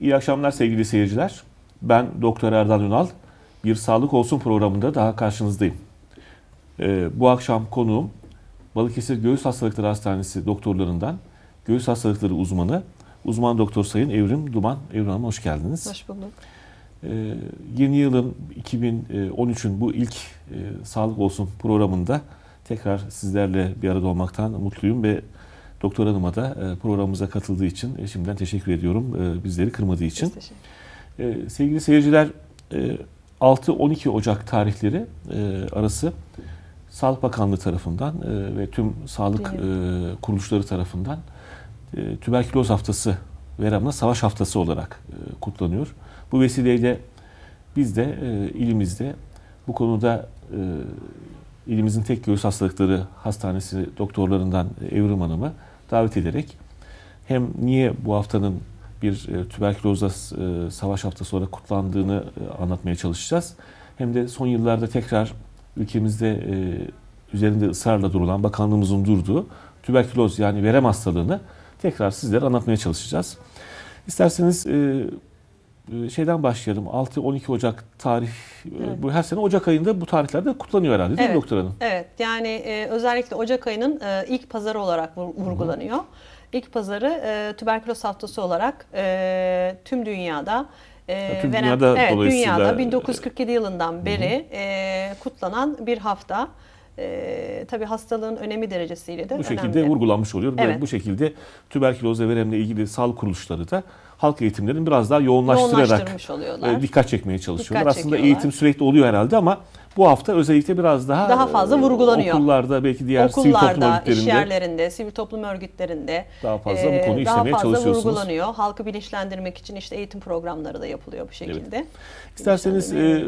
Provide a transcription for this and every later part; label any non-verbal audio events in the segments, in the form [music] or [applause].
İyi akşamlar sevgili seyirciler. Ben Doktor Erdal Ünal. Bir Sağlık Olsun programında daha karşınızdayım. Ee, bu akşam konuğum Balıkesir Göğüs Hastalıkları Hastanesi doktorlarından göğüs hastalıkları uzmanı, uzman doktor Sayın Evrim Duman. Evrim Hanım hoş geldiniz. Hoş bulduk. Ee, yeni yılın 2013'ün bu ilk e, Sağlık Olsun programında tekrar sizlerle bir arada olmaktan mutluyum ve Doktor Hanım'a da e, programımıza katıldığı için e, şimdiden teşekkür ediyorum. E, bizleri kırmadığı için. Sevgili seyirciler 6-12 Ocak tarihleri arası Sağlık Bakanlığı tarafından ve tüm sağlık evet. kuruluşları tarafından tüberküloz haftası veramına savaş haftası olarak kutlanıyor. Bu vesileyle biz de ilimizde bu konuda ilimizin tek göğüs hastalıkları hastanesi doktorlarından Evrim Hanım'ı davet ederek hem niye bu haftanın bir e, tüberkülozla e, savaş haftası olarak kutlandığını e, anlatmaya çalışacağız. Hem de son yıllarda tekrar ülkemizde üzerinde ısrarla durulan bakanlığımızın durduğu tüberküloz yani verem hastalığını tekrar sizlere anlatmaya çalışacağız. İsterseniz ee, şeyden başlayalım. 6-12 Ocak tarih e, evet. bu her sene Ocak ayında bu tarihlerde kutlanıyor herhalde değil evet. mi doktor hanım? Evet. Yani e, özellikle Ocak ayının e, ilk pazarı olarak vurgulanıyor. Hı hı. İlk pazarı e, tüberküloz haftası olarak e, tüm dünyada e, tüm Venem, dünyada evet, dolayısıyla dünyada 1947 e, yılından beri E, kutlanan bir hafta e, tabii hastalığın önemi derecesiyle de Bu şekilde önemli. vurgulanmış oluyor. Evet. bu şekilde tüberküloz ve veremle ilgili sağlık kuruluşları da halk eğitimlerini biraz daha yoğunlaştırarak e, dikkat çekmeye çalışıyorlar. Dikkat Aslında eğitim sürekli oluyor herhalde ama bu hafta özellikle biraz daha daha fazla e, vurgulanıyor. Okullarda belki diğer okullarda, sivil toplum örgütlerinde, iş yerlerinde, sivil toplum örgütlerinde daha fazla e, bu konuyu işlemeye daha fazla vurgulanıyor. Halkı bilinçlendirmek için işte eğitim programları da yapılıyor bu şekilde. Evet. İsterseniz e,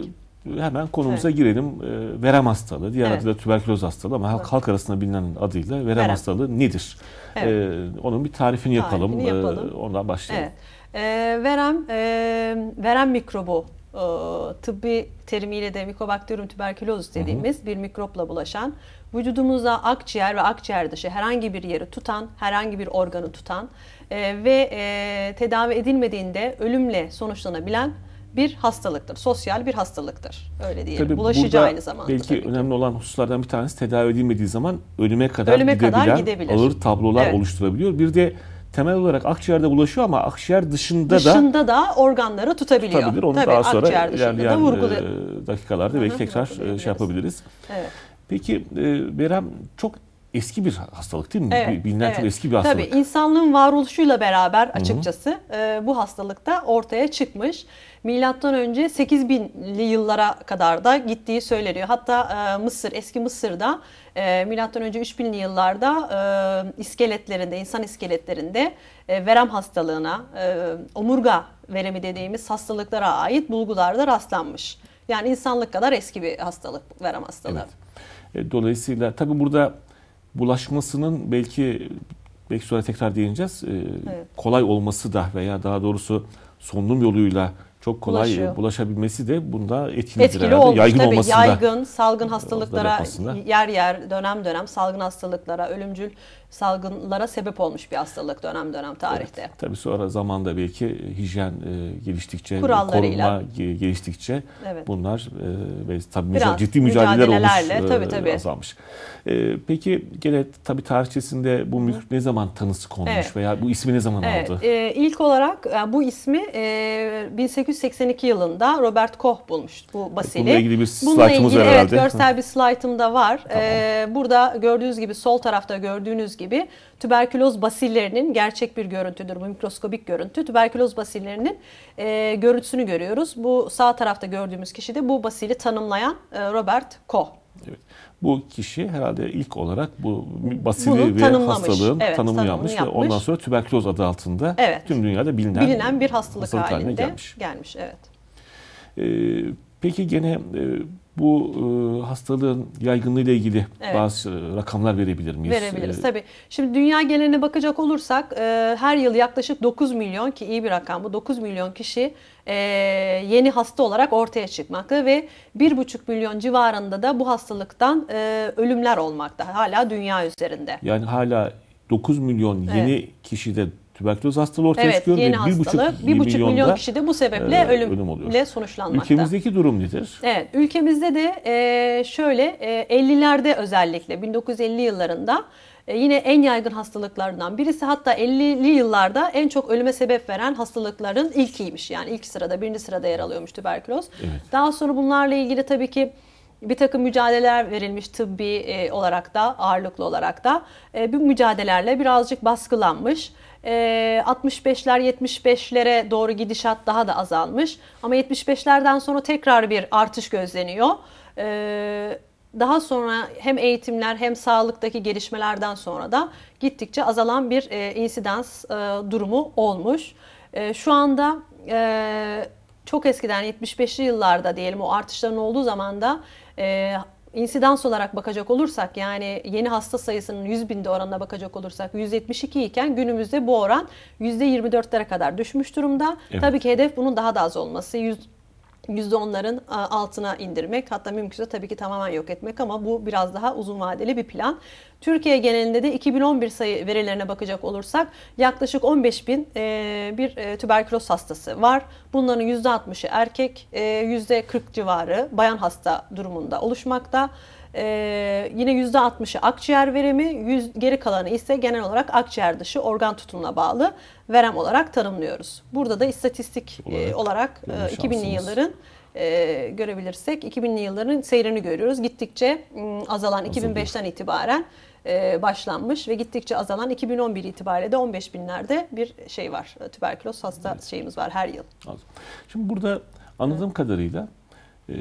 hemen konumuza evet. girelim. E, verem hastalığı, diğer evet. adıyla tüberküloz hastalığı ama halk, halk arasında bilinen adıyla verem, verem. hastalığı nedir? Evet. E, onun bir tarifini, tarifini e, yapalım. yapalım. E, ondan başlayalım. Evet. Ee, verem, e, verem mikrobu e, tıbbi terimiyle de mikobakterium tüberküloz dediğimiz hı hı. bir mikropla bulaşan, vücudumuza akciğer ve akciğer dışı herhangi bir yeri tutan, herhangi bir organı tutan e, ve e, tedavi edilmediğinde ölümle sonuçlanabilen bir hastalıktır. Sosyal bir hastalıktır. Öyle diyelim. Tabii Bulaşıcı aynı zamanda. Belki tabii önemli olan hususlardan bir tanesi tedavi edilmediği zaman ölüme kadar ölüme gidebilen kadar gidebilir. ağır tablolar evet. oluşturabiliyor. Bir de temel olarak akciğerde bulaşıyor ama akciğer dışında, dışında da dışında da organları tutabiliyor. Tutabilir. Onu Tabii, daha sonra ilerleyen da e, dakikalar belki tekrar e, şey yapabiliriz. Evet. Peki e, Berem çok eski bir hastalık değil mi? Evet, Bilinen evet. çok eski bir hastalık. Tabii insanlığın varoluşuyla beraber açıkçası e, bu da ortaya çıkmış. Milattan önce 8000'li yıllara kadar da gittiği söyleniyor. Hatta Mısır, eski Mısır'da e, milattan önce 3000'li yıllarda e, iskeletlerinde, insan iskeletlerinde e, verem hastalığına, e, omurga veremi dediğimiz hastalıklara ait bulgularda rastlanmış. Yani insanlık kadar eski bir hastalık verem hastalığı. Evet. E, dolayısıyla tabi burada bulaşmasının belki belki sonra tekrar değineceğiz. Ee, evet. kolay olması da veya daha doğrusu solunum yoluyla çok kolay Bulaşıyor. bulaşabilmesi de bunda etkili, etkili olmuş. Yaygın Tabii Yaygın, salgın hastalıklara yer yer, dönem dönem salgın hastalıklara, ölümcül salgınlara sebep olmuş bir hastalık dönem dönem tarihte. Evet, tabii sonra zamanda belki e, hijyen e, geliştikçe, korunma geliştikçe evet. bunlar e, ve tabii müca- ciddi mücadeleler olmuş, e, tabii, tabii. azalmış. E, peki gene tabii tarihçesinde bu mülk ne zaman tanısı konmuş evet. veya bu ismi ne zaman evet. aldı? E, ilk olarak yani e, bu ismi e, 1882 yılında Robert Koch bulmuş bu basili. Bununla ilgili bir slaytımız var herhalde. görsel bir slaytım da var. Tamam. E, burada gördüğünüz gibi sol tarafta gördüğünüz gördüğünüz gibi tüberküloz basillerinin gerçek bir görüntüdür. Bu mikroskobik görüntü. Tüberküloz basillerinin e, görüntüsünü görüyoruz. Bu sağ tarafta gördüğümüz kişi de bu basili tanımlayan e, Robert Koch. Evet. Bu kişi herhalde ilk olarak bu basili ve hastalığın evet, tanımını yapmış ve ondan sonra tüberküloz adı altında evet. tüm dünyada bilinen, bilinen bir hastalık, hastalık halinde haline gelmiş. gelmiş evet. Ee, peki gene e, bu e, hastalığın ile ilgili evet. bazı e, rakamlar verebilir miyiz? Verebiliriz ee, tabii. Şimdi dünya geneline bakacak olursak e, her yıl yaklaşık 9 milyon ki iyi bir rakam bu 9 milyon kişi e, yeni hasta olarak ortaya çıkmakta ve 1,5 milyon civarında da bu hastalıktan e, ölümler olmakta hala dünya üzerinde. Yani hala 9 milyon yeni evet. kişide Tüberküloz hastalığı ortaya evet, çıkıyor yeni ve 1,5 milyon, milyon kişi de bu sebeple e, ölüm, ölüm oluyor. sonuçlanmakta. Ülkemizdeki durum nedir? Evet, ülkemizde de e, şöyle e, 50'lerde özellikle 1950 yıllarında e, yine en yaygın hastalıklarından birisi hatta 50'li yıllarda en çok ölüme sebep veren hastalıkların ilkiymiş. Yani ilk sırada birinci sırada yer alıyormuş tüberküloz. Evet. Daha sonra bunlarla ilgili tabii ki bir takım mücadeleler verilmiş tıbbi e, olarak da ağırlıklı olarak da e, bu mücadelelerle birazcık baskılanmış e, 65'ler 75'lere doğru gidişat daha da azalmış. Ama 75'lerden sonra tekrar bir artış gözleniyor. Ee, daha sonra hem eğitimler hem sağlıktaki gelişmelerden sonra da gittikçe azalan bir e, insidans e, durumu olmuş. Ee, şu anda e, çok eskiden 75'li yıllarda diyelim o artışların olduğu zaman da insidans olarak bakacak olursak yani yeni hasta sayısının 100 binde oranına bakacak olursak 172 iken günümüzde bu oran %24'lere kadar düşmüş durumda. Evet. Tabii ki hedef bunun daha da az olması. 100 %10'ların e, altına indirmek hatta mümkünse tabii ki tamamen yok etmek ama bu biraz daha uzun vadeli bir plan. Türkiye genelinde de 2011 sayı verilerine bakacak olursak yaklaşık 15 bin e, bir e, tüberküloz hastası var. Bunların %60'ı erkek, %40 civarı bayan hasta durumunda oluşmakta. Ee, yine %60'ı akciğer veremi, yüz, geri kalanı ise genel olarak akciğer dışı organ tutumuna bağlı verem olarak tanımlıyoruz. Burada da istatistik e, olarak, e, olarak 2000'li yılların e, görebilirsek 2000'li yılların seyrini görüyoruz. Gittikçe azalan 2005'ten itibaren e, başlanmış ve gittikçe azalan 2011 itibariyle de 15 binlerde bir şey var. E, tüberküloz hasta evet. şeyimiz var her yıl. Şimdi burada anladığım evet. kadarıyla e,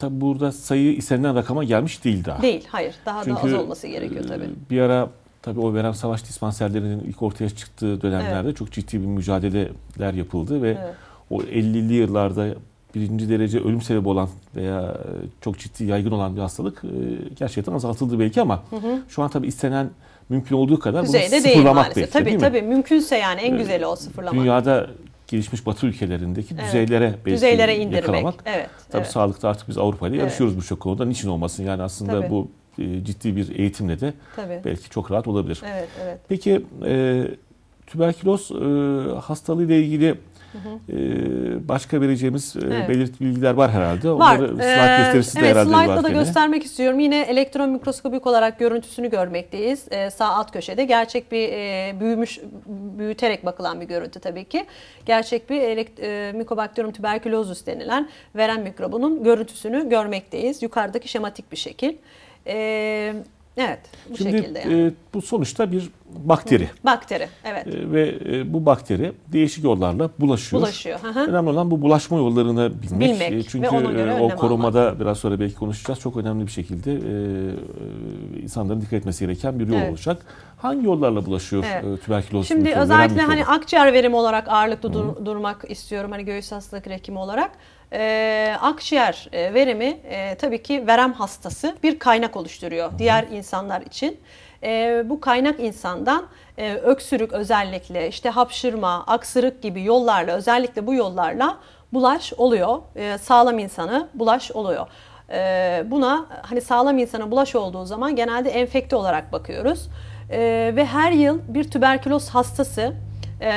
Tabi burada sayı istenilen rakama gelmiş değil daha. Değil, hayır. Daha Çünkü, da az olması gerekiyor e, tabii. Bir ara tabii o verem savaş dispanserlerinin ilk ortaya çıktığı dönemlerde evet. çok ciddi bir mücadeleler yapıldı ve evet. o 50'li yıllarda birinci derece ölüm sebebi olan veya e, çok ciddi yaygın olan bir hastalık e, gerçekten azaltıldı belki ama hı hı. şu an tabii istenen mümkün olduğu kadar Düzeyde bunu sıfırlamak değil maalesef. belki. Tabii tabii mümkünse yani en güzeli o sıfırlamak. Dünyada gelişmiş Batı ülkelerindeki evet. düzeylere belki düzeylere indirmek. yakalamak. Evet, Tabii evet. sağlıkta artık biz Avrupa'yla evet. bu çok konuda. Niçin olmasın? Yani aslında Tabii. bu e, ciddi bir eğitimle de Tabii. belki çok rahat olabilir. Evet, evet. Peki e, tüberküloz e, hastalığı ile ilgili Hı ee, Başka vereceğimiz e, evet. belirtili bilgiler var herhalde. Var. Onları slide ee, gösterisinde evet, herhalde slide'da da gene. göstermek istiyorum. Yine elektron mikroskobik olarak görüntüsünü görmekteyiz. Ee, sağ alt köşede gerçek bir e, büyümüş büyüterek bakılan bir görüntü tabii ki. Gerçek bir elekt, e, Mycobacterium tuberculosis denilen veren mikrobunun görüntüsünü görmekteyiz. Yukarıdaki şematik bir şekil. Eee Evet bu Şimdi, şekilde yani. E, bu sonuçta bir bakteri. bakteri evet. E, ve e, bu bakteri değişik yollarla bulaşıyor. Bulaşıyor. Hı-hı. Önemli olan bu bulaşma yollarını bilmek. bilmek e, çünkü e, o korumada almak. biraz sonra belki konuşacağız. Çok önemli bir şekilde e, e, insanların dikkat etmesi gereken bir yol evet. olacak. Hangi yollarla bulaşıyor evet. E, tüberküloz? Şimdi özellikle hani akciğer verimi olarak ağırlıklı dur- durmak istiyorum. Hani göğüs hastalık rekimi olarak e, akciğer e, verimi e, tabii ki verem hastası bir kaynak oluşturuyor diğer insanlar için. E, bu kaynak insandan e, öksürük özellikle işte hapşırma, aksırık gibi yollarla özellikle bu yollarla bulaş oluyor. E, sağlam insanı bulaş oluyor buna hani sağlam insana bulaş olduğu zaman genelde enfekte olarak bakıyoruz. Ve her yıl bir tüberküloz hastası e,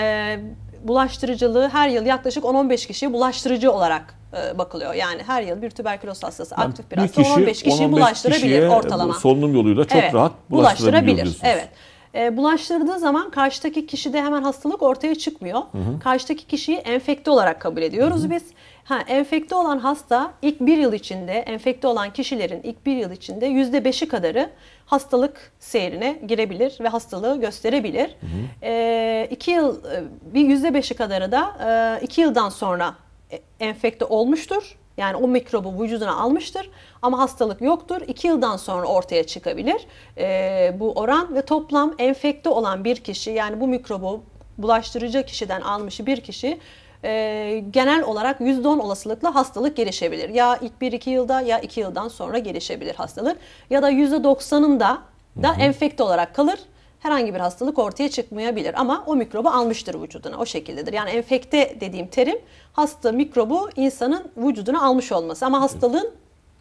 bulaştırıcılığı her yıl yaklaşık 10-15 kişiye bulaştırıcı olarak e, bakılıyor. Yani her yıl bir tüberküloz hastası aktif bir, bir hasta kişi, 15 kişiyi 10-15 bulaştırabilir kişiye e, ortalama. Solunum yoluyla çok evet, rahat bulaştırabilir. evet. E, bulaştırdığı zaman karşıdaki kişide hemen hastalık ortaya çıkmıyor. Hı hı. Karşıdaki kişiyi enfekte olarak kabul ediyoruz hı hı. biz. Ha, enfekte olan hasta ilk bir yıl içinde, enfekte olan kişilerin ilk bir yıl içinde yüzde beşi kadarı hastalık seyrine girebilir ve hastalığı gösterebilir. Hı hı. E, iki yıl, e, bir yüzde beşi kadarı da e, iki yıldan sonra e, enfekte olmuştur. Yani o mikrobu vücuduna almıştır ama hastalık yoktur. İki yıldan sonra ortaya çıkabilir e, bu oran ve toplam enfekte olan bir kişi yani bu mikrobu bulaştırıcı kişiden almış bir kişi e, genel olarak %10 olasılıkla hastalık gelişebilir. Ya ilk 1-2 yılda ya 2 yıldan sonra gelişebilir hastalık. Ya da %90'ında da hı hı. enfekte olarak kalır. Herhangi bir hastalık ortaya çıkmayabilir ama o mikrobu almıştır vücuduna o şekildedir. Yani enfekte dediğim terim hasta mikrobu insanın vücuduna almış olması ama hastalığın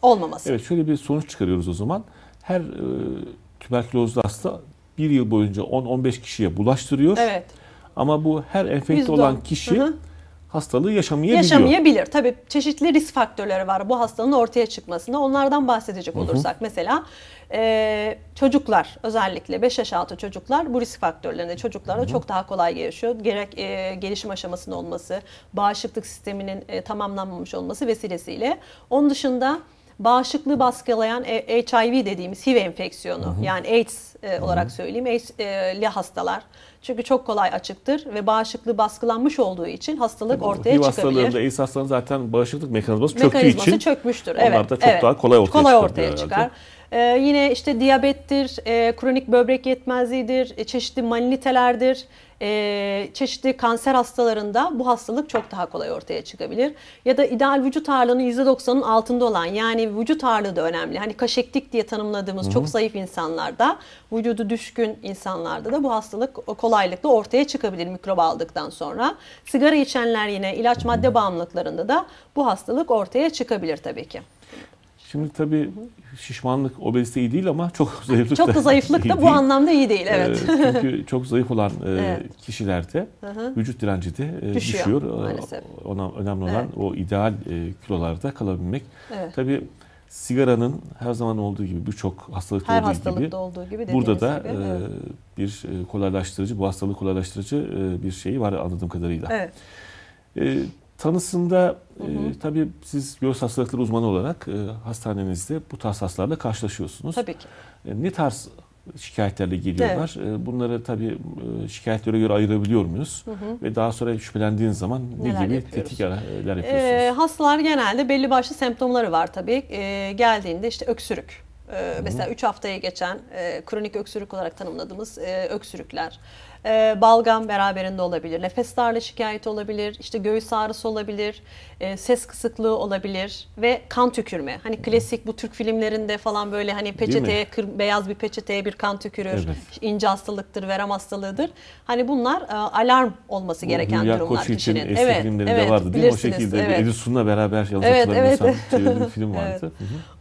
olmaması. Evet şöyle bir sonuç çıkarıyoruz o zaman. Her e, tüberkülozlu hasta bir yıl boyunca 10-15 kişiye bulaştırıyor. Evet. Ama bu her enfekte %10. olan kişi... Hı hı hastalığı yaşamayabiliyor. Yaşamayabilir. Tabii çeşitli risk faktörleri var bu hastalığın ortaya çıkmasında. Onlardan bahsedecek olursak hı hı. mesela e, çocuklar özellikle 5 yaş altı çocuklar bu risk faktörlerinde çocuklarda hı hı. çok daha kolay gelişiyor. Gerek e, gelişim aşamasında olması, bağışıklık sisteminin e, tamamlanmamış olması vesilesiyle. Onun dışında bağışıklığı baskılayan e, HIV dediğimiz HIV enfeksiyonu hı hı. yani AIDS e, olarak söyleyeyim. AIDS'li e, hastalar, çünkü çok kolay açıktır ve bağışıklığı baskılanmış olduğu için hastalık Tabii, ortaya HIV çıkabilir. hastalığında, AIDS hastalığında zaten bağışıklık mekanizması, mekanizması çöktüğü için çökmüştür. Evet, onlar da çok evet. daha kolay ortaya, kolay ortaya çıkar. Ee, yine işte diyabettir, e, kronik böbrek yetmezliğidir, e, çeşitli malinitelerdir, e, çeşitli kanser hastalarında bu hastalık çok daha kolay ortaya çıkabilir. Ya da ideal vücut ağırlığının %90'ın altında olan yani vücut ağırlığı da önemli. Hani kaşektik diye tanımladığımız Hı-hı. çok zayıf insanlarda, vücudu düşkün insanlarda da bu hastalık kolaylıkla ortaya çıkabilir mikrob aldıktan sonra. Sigara içenler yine ilaç madde bağımlılıklarında da bu hastalık ortaya çıkabilir tabii ki. Şimdi tabii şişmanlık obezite iyi değil ama çok [laughs] zayıflık çok da, da zayıflık da bu değil. anlamda iyi değil ee, evet. çünkü çok zayıf olan e, evet. kişilerde Hı-hı. vücut direnci de e, düşüyor. düşüyor. Ee, maalesef. Ona önemli olan evet. o ideal e, kilolarda kalabilmek. Evet. Tabii sigaranın her zaman olduğu gibi birçok hastalık her olduğu, hastalıkta gibi, olduğu gibi burada da gibi, evet. bir kolaylaştırıcı bu hastalık kolaylaştırıcı bir şeyi var anladığım kadarıyla. Evet. Tanısında E, tabii siz göğüs hastalıkları uzmanı olarak e, hastanenizde bu tarz hastalarla karşılaşıyorsunuz. Tabii ki. E, ne tarz şikayetlerle geliyorlar? Evet. E, bunları tabii e, şikayetlere göre ayırabiliyor muyuz? Hı hı. Ve daha sonra şüphelendiğiniz zaman Neler ne gibi yapıyoruz? tetkikler e, yapıyorsunuz? E, hastalar genelde belli başlı semptomları var tabii. E, geldiğinde işte öksürük. Mesela 3 haftaya geçen e, kronik öksürük olarak tanımladığımız e, öksürükler, e, balgam beraberinde olabilir, nefes darlığı şikayeti olabilir, işte göğüs ağrısı olabilir, e, ses kısıklığı olabilir ve kan tükürme. Hani klasik bu Türk filmlerinde falan böyle hani peçeteye kır, beyaz bir peçeteye bir kan tükürür, evet. ince hastalıktır, verem hastalığıdır. Hani bunlar e, alarm olması gereken Hülya durumlar Koç kişinin. Için eski evet, filmlerinde evet, vardı değil mi o şekilde? Evet. Edith Sun'la beraber yanlış evet, hatırlamıyorsam evet. bir film vardı. [laughs] Evet. Hı -hı.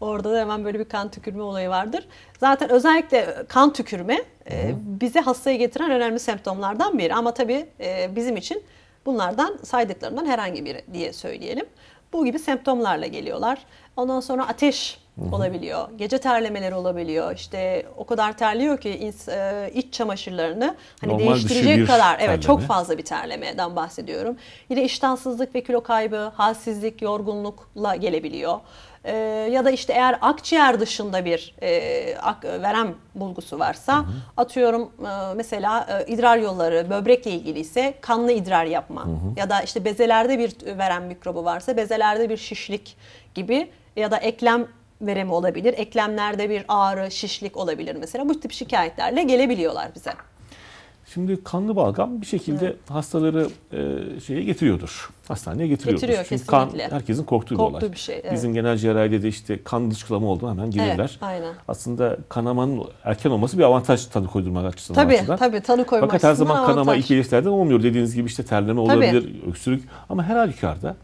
Orada da hemen böyle bir kan tükürme olayı vardır. Zaten özellikle kan tükürme e, bizi hastaya getiren önemli semptomlardan biri. Ama tabii e, bizim için bunlardan saydıklarından herhangi biri diye söyleyelim. Bu gibi semptomlarla geliyorlar. Ondan sonra ateş olabiliyor. Gece terlemeleri olabiliyor. İşte o kadar terliyor ki e, iç çamaşırlarını hani Normal şey, değiştirecek kadar terleme. evet çok fazla bir terlemeden bahsediyorum. Yine iştahsızlık ve kilo kaybı, halsizlik, yorgunlukla gelebiliyor e, ya da işte eğer akciğer dışında bir e, ak, verem bulgusu varsa hı hı. atıyorum e, mesela e, idrar yolları böbrekle ilgili ise kanlı idrar yapma hı hı. ya da işte bezelerde bir verem mikrobu varsa bezelerde bir şişlik gibi ya da eklem veremi olabilir. Eklemlerde bir ağrı, şişlik olabilir mesela. Bu tip şikayetlerle gelebiliyorlar bize. Şimdi kanlı balgam bir şekilde evet. hastaları e, şeye getiriyordur. Hastaneye getiriyordur. Getiriyor Çünkü kesinlikle. kan herkesin korktuğu, korktuğu bir olay. Bir şey, evet. Bizim genel cerrahide de işte kan dışkılama oldu hemen girerler Evet, aynen. Aslında kanamanın erken olması bir avantaj tanı koydurmak açısından. Tabii açısından. tabii tanı koymak Fakat her zaman avantaj. kanama ilk gelişlerden olmuyor. Dediğiniz gibi işte terleme olabilir, tabii. öksürük ama her halükarda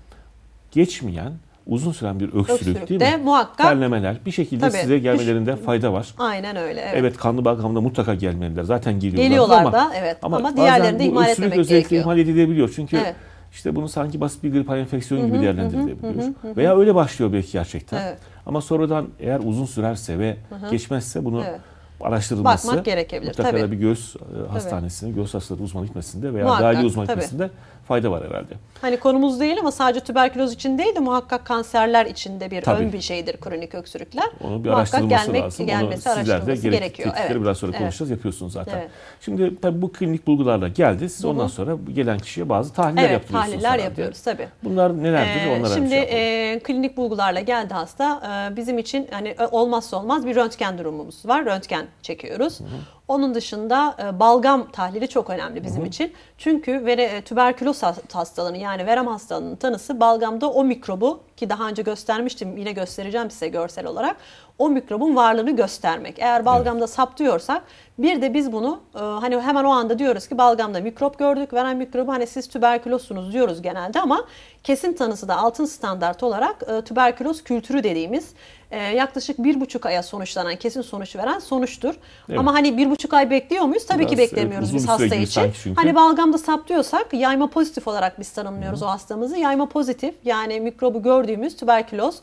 geçmeyen uzun süren bir öksürük, öksürük değil de mi? muhakkak. Terlemeler bir şekilde tabii, size gelmelerinde düş... fayda var. Aynen öyle. Evet, evet kanlı bağ mutlaka gelmeliler. Zaten geliyorlar. Geliyorlar ama, da evet ama, ama diğerlerini de ihmal etmemek gerekiyor. özellikle ihmal edilebiliyor. Çünkü evet. işte bunu sanki basit bir grip enfeksiyonu gibi değerlendirilebiliyor. Veya öyle başlıyor belki gerçekten. Evet. Ama sonradan eğer uzun sürerse ve hı hı. geçmezse bunu... Evet araştırılması. Bakmak gerekebilir. Mutlaka tabii. bir göz e, hastanesinde, göz göğüs hastalığı uzman gitmesinde veya muhakkak, dahiliye uzman tabii. gitmesinde fayda var herhalde. Hani konumuz değil ama sadece tüberküloz için değil de muhakkak kanserler içinde bir tabii. ön bir şeydir kronik öksürükler. Onu bir muhakkak araştırılması gelmek, lazım. Gelmesi, Onu araştırılması gerek, gerekiyor. Evet. biraz sonra evet. konuşacağız. Yapıyorsunuz zaten. Evet. Şimdi tabii bu klinik bulgularla geldi. Siz Hı-hı. ondan sonra gelen kişiye bazı tahliller evet, yaptırıyorsunuz. Evet tahliller yapıyoruz tabii. Bunlar nelerdir? Ee, Onlara şimdi şey e, klinik bulgularla geldi hasta. E, bizim için hani e, olmazsa olmaz bir röntgen durumumuz var. Röntgen çekiyoruz. Hı hı. Onun dışında e, balgam tahlili çok önemli bizim hı hı. için. Çünkü vere, e, tüberküloz hastalığının yani verem hastalığının tanısı balgamda o mikrobu ki daha önce göstermiştim yine göstereceğim size görsel olarak o mikrobun varlığını göstermek. Eğer balgamda saptıyorsak bir de biz bunu e, hani hemen o anda diyoruz ki balgamda mikrop gördük. verem mikrobu hani siz tüberkülozsunuz diyoruz genelde ama kesin tanısı da altın standart olarak e, tüberküloz kültürü dediğimiz ee, yaklaşık bir buçuk aya sonuçlanan, kesin sonuç veren sonuçtur. Evet. Ama hani bir buçuk ay bekliyor muyuz? Tabii Biraz, ki e, beklemiyoruz evet, biz hasta için. Hani balgamda saptıyorsak yayma pozitif olarak biz tanımlıyoruz Hı. o hastamızı. Yayma pozitif yani mikrobu gördüğümüz tüberküloz,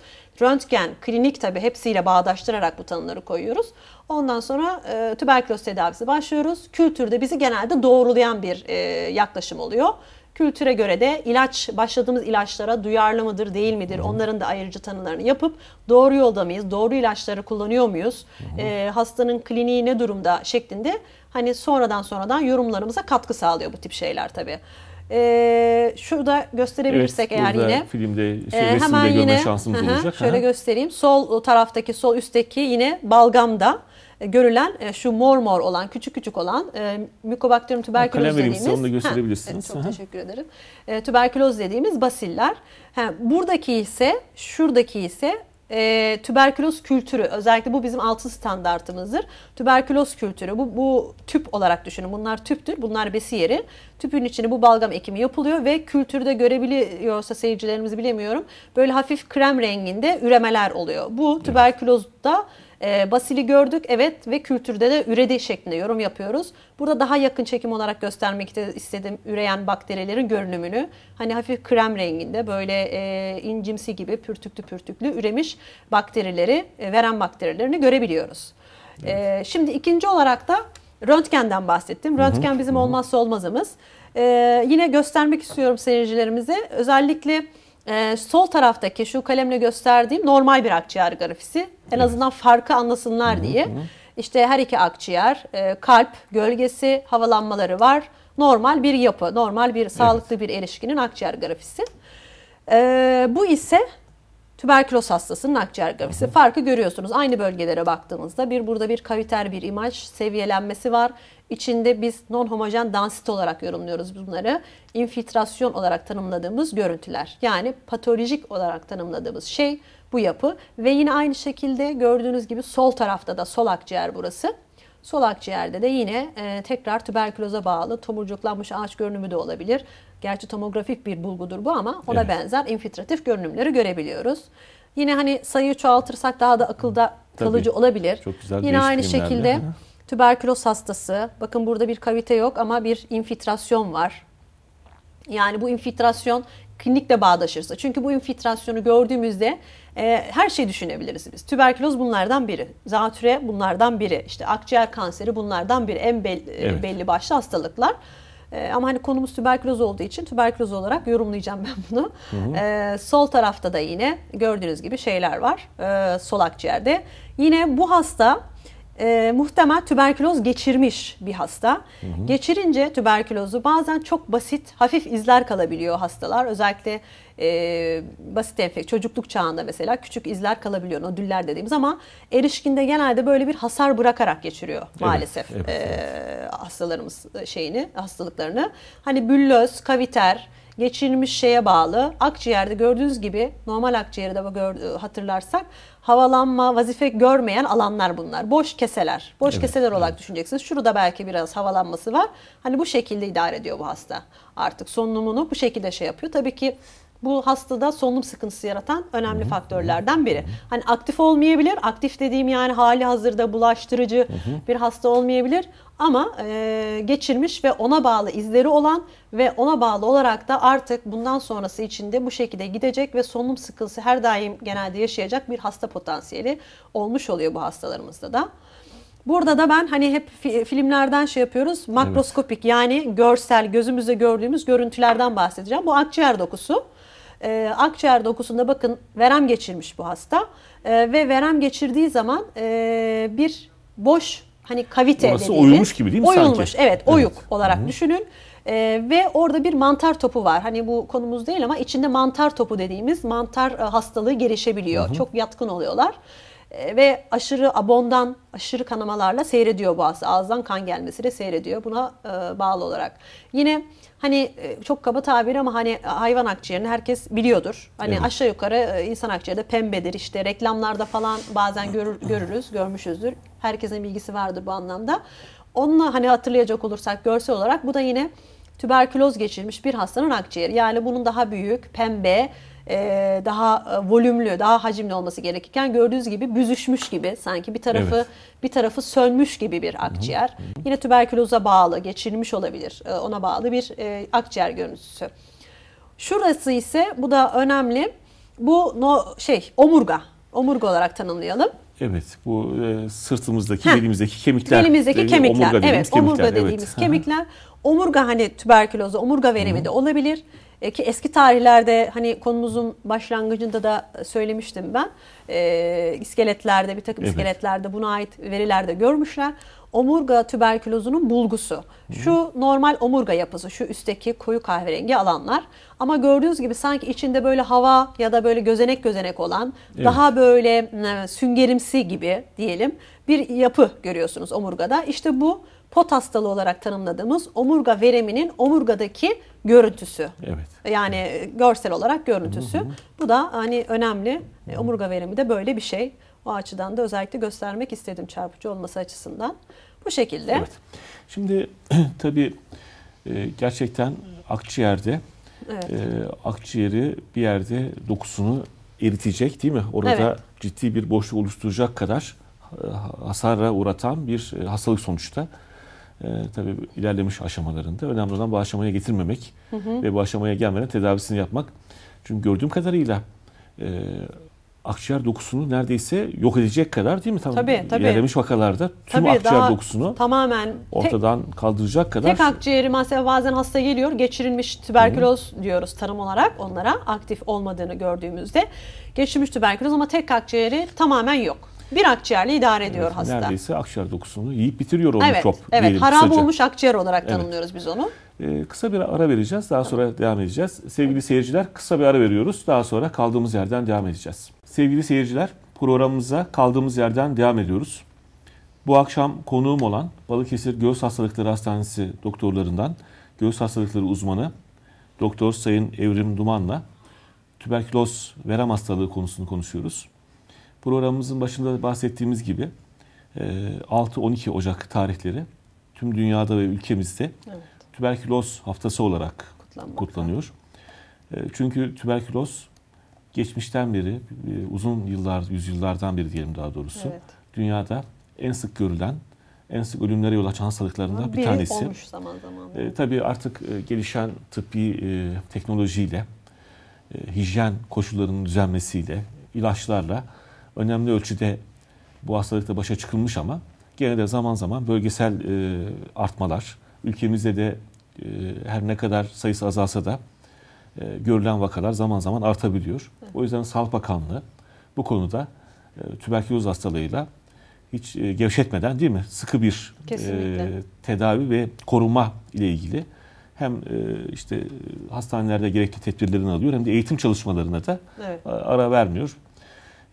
röntgen, klinik tabii hepsiyle bağdaştırarak bu tanımları koyuyoruz. Ondan sonra e, tüberküloz tedavisi başlıyoruz. Kültürde bizi genelde doğrulayan bir e, yaklaşım oluyor. Kültüre göre de ilaç başladığımız ilaçlara duyarlı mıdır değil midir? Hı Onların da ayrıcı tanılarını yapıp doğru yolda mıyız? Doğru ilaçları kullanıyor muyuz? Hı E, hastanın kliniği ne durumda şeklinde hani sonradan sonradan yorumlarımıza katkı sağlıyor bu tip şeyler tabii. Ee, şurada gösterebilirsek evet, eğer yine filmde şey, e, hemen yine görme şansımız hı hı, olacak. Şöyle hı. göstereyim. Sol taraftaki sol üstteki yine balgamda. E, görülen e, şu mor mor olan, küçük küçük olan e, Mycobacterium tuberculosis Kalem dediğimiz. Kalem onu da gösterebilirsiniz. Ha, evet, çok Aha. teşekkür ederim. E, tüberküloz dediğimiz basiller. Ha, buradaki ise, şuradaki ise e, tüberküloz kültürü özellikle bu bizim altın standartımızdır. Tüberküloz kültürü bu, bu tüp olarak düşünün. Bunlar tüptür. Bunlar besi yeri. Tüpün içine bu balgam ekimi yapılıyor ve kültürde görebiliyorsa seyircilerimiz bilemiyorum. Böyle hafif krem renginde üremeler oluyor. Bu tüberkülozda ee, basili gördük evet ve kültürde de üredi şeklinde yorum yapıyoruz. Burada daha yakın çekim olarak göstermek istedim üreyen bakterilerin görünümünü. Hani hafif krem renginde böyle e, incimsi gibi pürtüklü pürtüklü üremiş bakterileri, e, veren bakterilerini görebiliyoruz. Ee, evet. şimdi ikinci olarak da röntgenden bahsettim. Röntgen bizim olmazsa olmazımız. Ee, yine göstermek istiyorum seyircilerimize. Özellikle e, sol taraftaki şu kalemle gösterdiğim normal bir akciğer grafisi. En azından farkı anlasınlar diye. İşte her iki akciğer, e, kalp, gölgesi, havalanmaları var. Normal bir yapı, normal bir sağlıklı bir erişkinin akciğer grafisi. E, bu ise tüberküloz hastasının akciğer kavisi. Farkı görüyorsunuz. Aynı bölgelere baktığınızda bir burada bir kaviter bir imaj seviyelenmesi var. İçinde biz non homojen dansit olarak yorumluyoruz bunları. İnfiltrasyon olarak tanımladığımız görüntüler. Yani patolojik olarak tanımladığımız şey bu yapı ve yine aynı şekilde gördüğünüz gibi sol tarafta da sol akciğer burası. Sol akciğerde de yine e, tekrar tüberküloza bağlı tomurcuklanmış ağaç görünümü de olabilir. Gerçi tomografik bir bulgudur bu ama ona evet. benzer infiltratif görünümleri görebiliyoruz. Yine hani sayıyı çoğaltırsak daha da akılda kalıcı olabilir. Çok güzel Yine aynı şekilde yani. tüberküloz hastası. Bakın burada bir kavite yok ama bir infiltrasyon var. Yani bu infiltrasyon klinikle bağdaşırsa. Çünkü bu infiltrasyonu gördüğümüzde e, her şeyi düşünebiliriz biz. Tüberküloz bunlardan biri, zatüre bunlardan biri, işte akciğer kanseri bunlardan biri en belli, e, evet. belli başlı hastalıklar. E, ama hani konumuz tüberküloz olduğu için tüberküloz olarak yorumlayacağım ben bunu. Hı hı. E, sol tarafta da yine gördüğünüz gibi şeyler var e, sol akciğerde. Yine bu hasta e, muhtemel tüberküloz geçirmiş bir hasta. Hı hı. Geçirince tüberkülozu bazen çok basit, hafif izler kalabiliyor hastalar. Özellikle e, basit enfek, çocukluk çağında mesela küçük izler kalabiliyor, nodüller dediğimiz ama erişkinde genelde böyle bir hasar bırakarak geçiriyor maalesef evet, e, evet, e, hastalarımız şeyini, hastalıklarını. Hani büllöz, kaviter, geçirmiş şeye bağlı. Akciğerde gördüğünüz gibi normal de e, hatırlarsak havalanma, vazife görmeyen alanlar bunlar. Boş keseler. Boş evet, keseler olarak evet. düşüneceksiniz. Şurada belki biraz havalanması var. Hani bu şekilde idare ediyor bu hasta. Artık solunumunu bu şekilde şey yapıyor. Tabii ki bu hastada solunum sıkıntısı yaratan önemli Hı-hı. faktörlerden biri. Hani aktif olmayabilir. Aktif dediğim yani hali hazırda bulaştırıcı Hı-hı. bir hasta olmayabilir ama e, geçirmiş ve ona bağlı izleri olan ve ona bağlı olarak da artık bundan sonrası içinde bu şekilde gidecek ve solunum sıkıntısı her daim genelde yaşayacak bir hasta potansiyeli olmuş oluyor bu hastalarımızda da. Burada da ben hani hep filmlerden şey yapıyoruz. Makroskopik evet. yani görsel gözümüzde gördüğümüz görüntülerden bahsedeceğim. Bu akciğer dokusu. Ee, akciğer dokusunda bakın verem geçirmiş bu hasta. Ee, ve verem geçirdiği zaman e, bir boş hani kavite Orası dediğimiz. oyulmuş gibi değil mi oyulmuş, sanki? evet oyuk evet. olarak Hı-hı. düşünün. Ee, ve orada bir mantar topu var. Hani bu konumuz değil ama içinde mantar topu dediğimiz mantar e, hastalığı gelişebiliyor. Hı-hı. Çok yatkın oluyorlar. E, ve aşırı abondan, aşırı kanamalarla seyrediyor bu hasta. Ağızdan kan gelmesiyle seyrediyor buna e, bağlı olarak. Yine hani e, çok kaba tabir ama hani hayvan akciğerini herkes biliyordur. Hani evet. aşağı yukarı e, insan akciğeri de pembedir işte reklamlarda falan bazen görür, görürüz, görmüşüzdür. Herkesin bilgisi vardır bu anlamda. Onunla hani hatırlayacak olursak görsel olarak bu da yine tüberküloz geçirmiş bir hastanın akciğeri. Yani bunun daha büyük, pembe, e, daha e, volümlü, daha hacimli olması gerekirken gördüğünüz gibi büzüşmüş gibi sanki bir tarafı evet. bir tarafı sönmüş gibi bir akciğer. Hı hı. Yine tüberküloza bağlı, geçirilmiş olabilir. E, ona bağlı bir akciğer görüntüsü. Şurası ise bu da önemli. Bu no, şey omurga. Omurga olarak tanımlayalım. Evet, bu e, sırtımızdaki, Heh. belimizdeki kemikler. Belimizdeki e, kemikler. Omurga evet, kemikler. omurga dediğimiz evet. kemikler. Omurga hani tüberküloza, omurga veremi de olabilir. E, ki eski tarihlerde hani konumuzun başlangıcında da söylemiştim ben. E, iskeletlerde bir takım evet. iskeletlerde buna ait verilerde görmüşler. Omurga tüberkülozunun bulgusu. Şu Hı. normal omurga yapısı, şu üstteki koyu kahverengi alanlar. Ama gördüğünüz gibi sanki içinde böyle hava ya da böyle gözenek gözenek olan, evet. daha böyle e, süngerimsi gibi diyelim bir yapı görüyorsunuz omurgada. İşte bu pot hastalığı olarak tanımladığımız omurga vereminin omurgadaki görüntüsü. Evet. Yani evet. görsel olarak görüntüsü. Hı hı. Bu da hani önemli. Hı. E, omurga veremi de böyle bir şey. O açıdan da özellikle göstermek istedim çarpıcı olması açısından. Bu şekilde. Evet. Şimdi [clears throat] tabii e, gerçekten akciğerde evet. E, akciğeri bir yerde dokusunu eritecek değil mi? Orada evet. ciddi bir boşluk oluşturacak kadar hasara uğratan bir hastalık sonuçta e, tabii ilerlemiş aşamalarında. Önemli olan bu aşamaya getirmemek hı hı. ve bu aşamaya gelmeden tedavisini yapmak. Çünkü gördüğüm kadarıyla e, akciğer dokusunu neredeyse yok edecek kadar değil mi? Tam tabii, tabii. İlerlemiş vakalarda tüm tabii, akciğer dokusunu tamamen ortadan tek, kaldıracak kadar. Tek akciğeri mesela bazen hasta geliyor geçirilmiş tüberküloz Hı. diyoruz tanım olarak onlara aktif olmadığını gördüğümüzde. Geçirilmiş tüberküloz ama tek akciğeri tamamen yok. Bir akciğerle idare ediyor evet, hasta. Neredeyse akciğer dokusunu yiyip bitiriyor o evet, mikrop. Evet, harap olmuş akciğer olarak evet. biz onu. Ee, kısa bir ara vereceğiz. Daha sonra tamam. devam edeceğiz. Sevgili evet. seyirciler kısa bir ara veriyoruz. Daha sonra kaldığımız yerden devam edeceğiz. Sevgili seyirciler programımıza kaldığımız yerden devam ediyoruz. Bu akşam konuğum olan Balıkesir Göğüs Hastalıkları Hastanesi doktorlarından göğüs hastalıkları uzmanı Doktor Sayın Evrim Duman'la tüberküloz verem hastalığı konusunu konuşuyoruz programımızın başında bahsettiğimiz gibi 6-12 e, Ocak tarihleri tüm dünyada ve ülkemizde evet. tüberküloz haftası olarak Kutlanmakta. kutlanıyor. E, çünkü tüberküloz geçmişten beri e, uzun yıllar, yüzyıllardan beri diyelim daha doğrusu evet. dünyada en sık görülen en sık ölümlere yol açan hastalıklarından bir, tanesi. Olmuş zaman zaman. E, tabii artık gelişen tıbbi e, teknolojiyle, e, hijyen koşullarının düzenmesiyle, ilaçlarla önemli ölçüde bu hastalıkla başa çıkılmış ama gene de zaman zaman bölgesel e, artmalar, ülkemizde de e, her ne kadar sayısı azalsa da e, görülen vakalar zaman zaman artabiliyor. O yüzden Sağlık Bakanlığı bu konuda e, tüberküloz hastalığıyla hiç e, gevşetmeden değil mi sıkı bir e, tedavi ve koruma ile ilgili hem e, işte hastanelerde gerekli tedbirlerini alıyor hem de eğitim çalışmalarına da evet. ara vermiyor.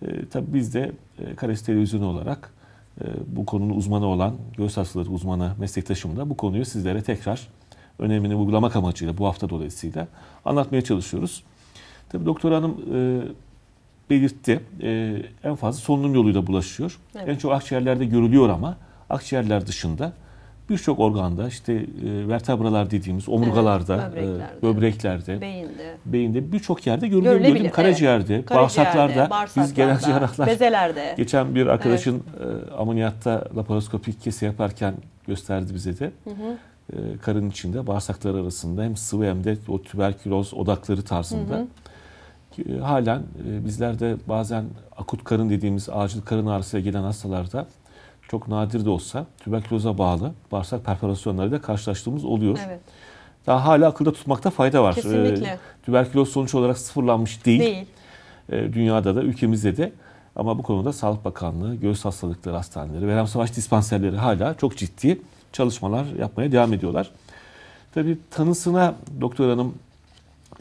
E, Tabi biz de e, Kares Televizyonu olarak e, bu konunun uzmanı olan göğüs hastaları uzmanı meslektaşım da bu konuyu sizlere tekrar önemini vurgulamak amacıyla bu hafta dolayısıyla anlatmaya çalışıyoruz. Tabi doktor hanım e, belirtti. E, en fazla solunum yoluyla bulaşıyor. Evet. En çok akciğerlerde görülüyor ama akciğerler dışında birçok organda işte e, vertebralar dediğimiz omurgalarda, evet, e, böbreklerde, e, böbreklerde, beyinde, beyinde birçok yerde görülebilir. görülebilir. Karaciğerde, evet. bağırsaklarda, bağırsaklarda, biz genel cerrahlar bezelerde. geçen bir arkadaşın evet. E, ameliyatta laparoskopik kesi yaparken gösterdi bize de. Hı hı karın içinde bağırsaklar arasında hem sıvı hem de o tüberküloz odakları tarzında. Hı hı halen bizlerde bazen akut karın dediğimiz acil karın ağrısıyla gelen hastalarda çok nadir de olsa tüberküloza bağlı bağırsak perforasyonlarıyla karşılaştığımız oluyor. Evet. Daha hala akılda tutmakta fayda var. Kesinlikle. E, tüberküloz sonuç olarak sıfırlanmış değil. Değil. E, dünyada da ülkemizde de ama bu konuda Sağlık Bakanlığı, göğüs hastalıkları hastaneleri, Verem Savaş dispanserleri hala çok ciddi çalışmalar yapmaya devam ediyorlar. Tabii tanısına doktor hanım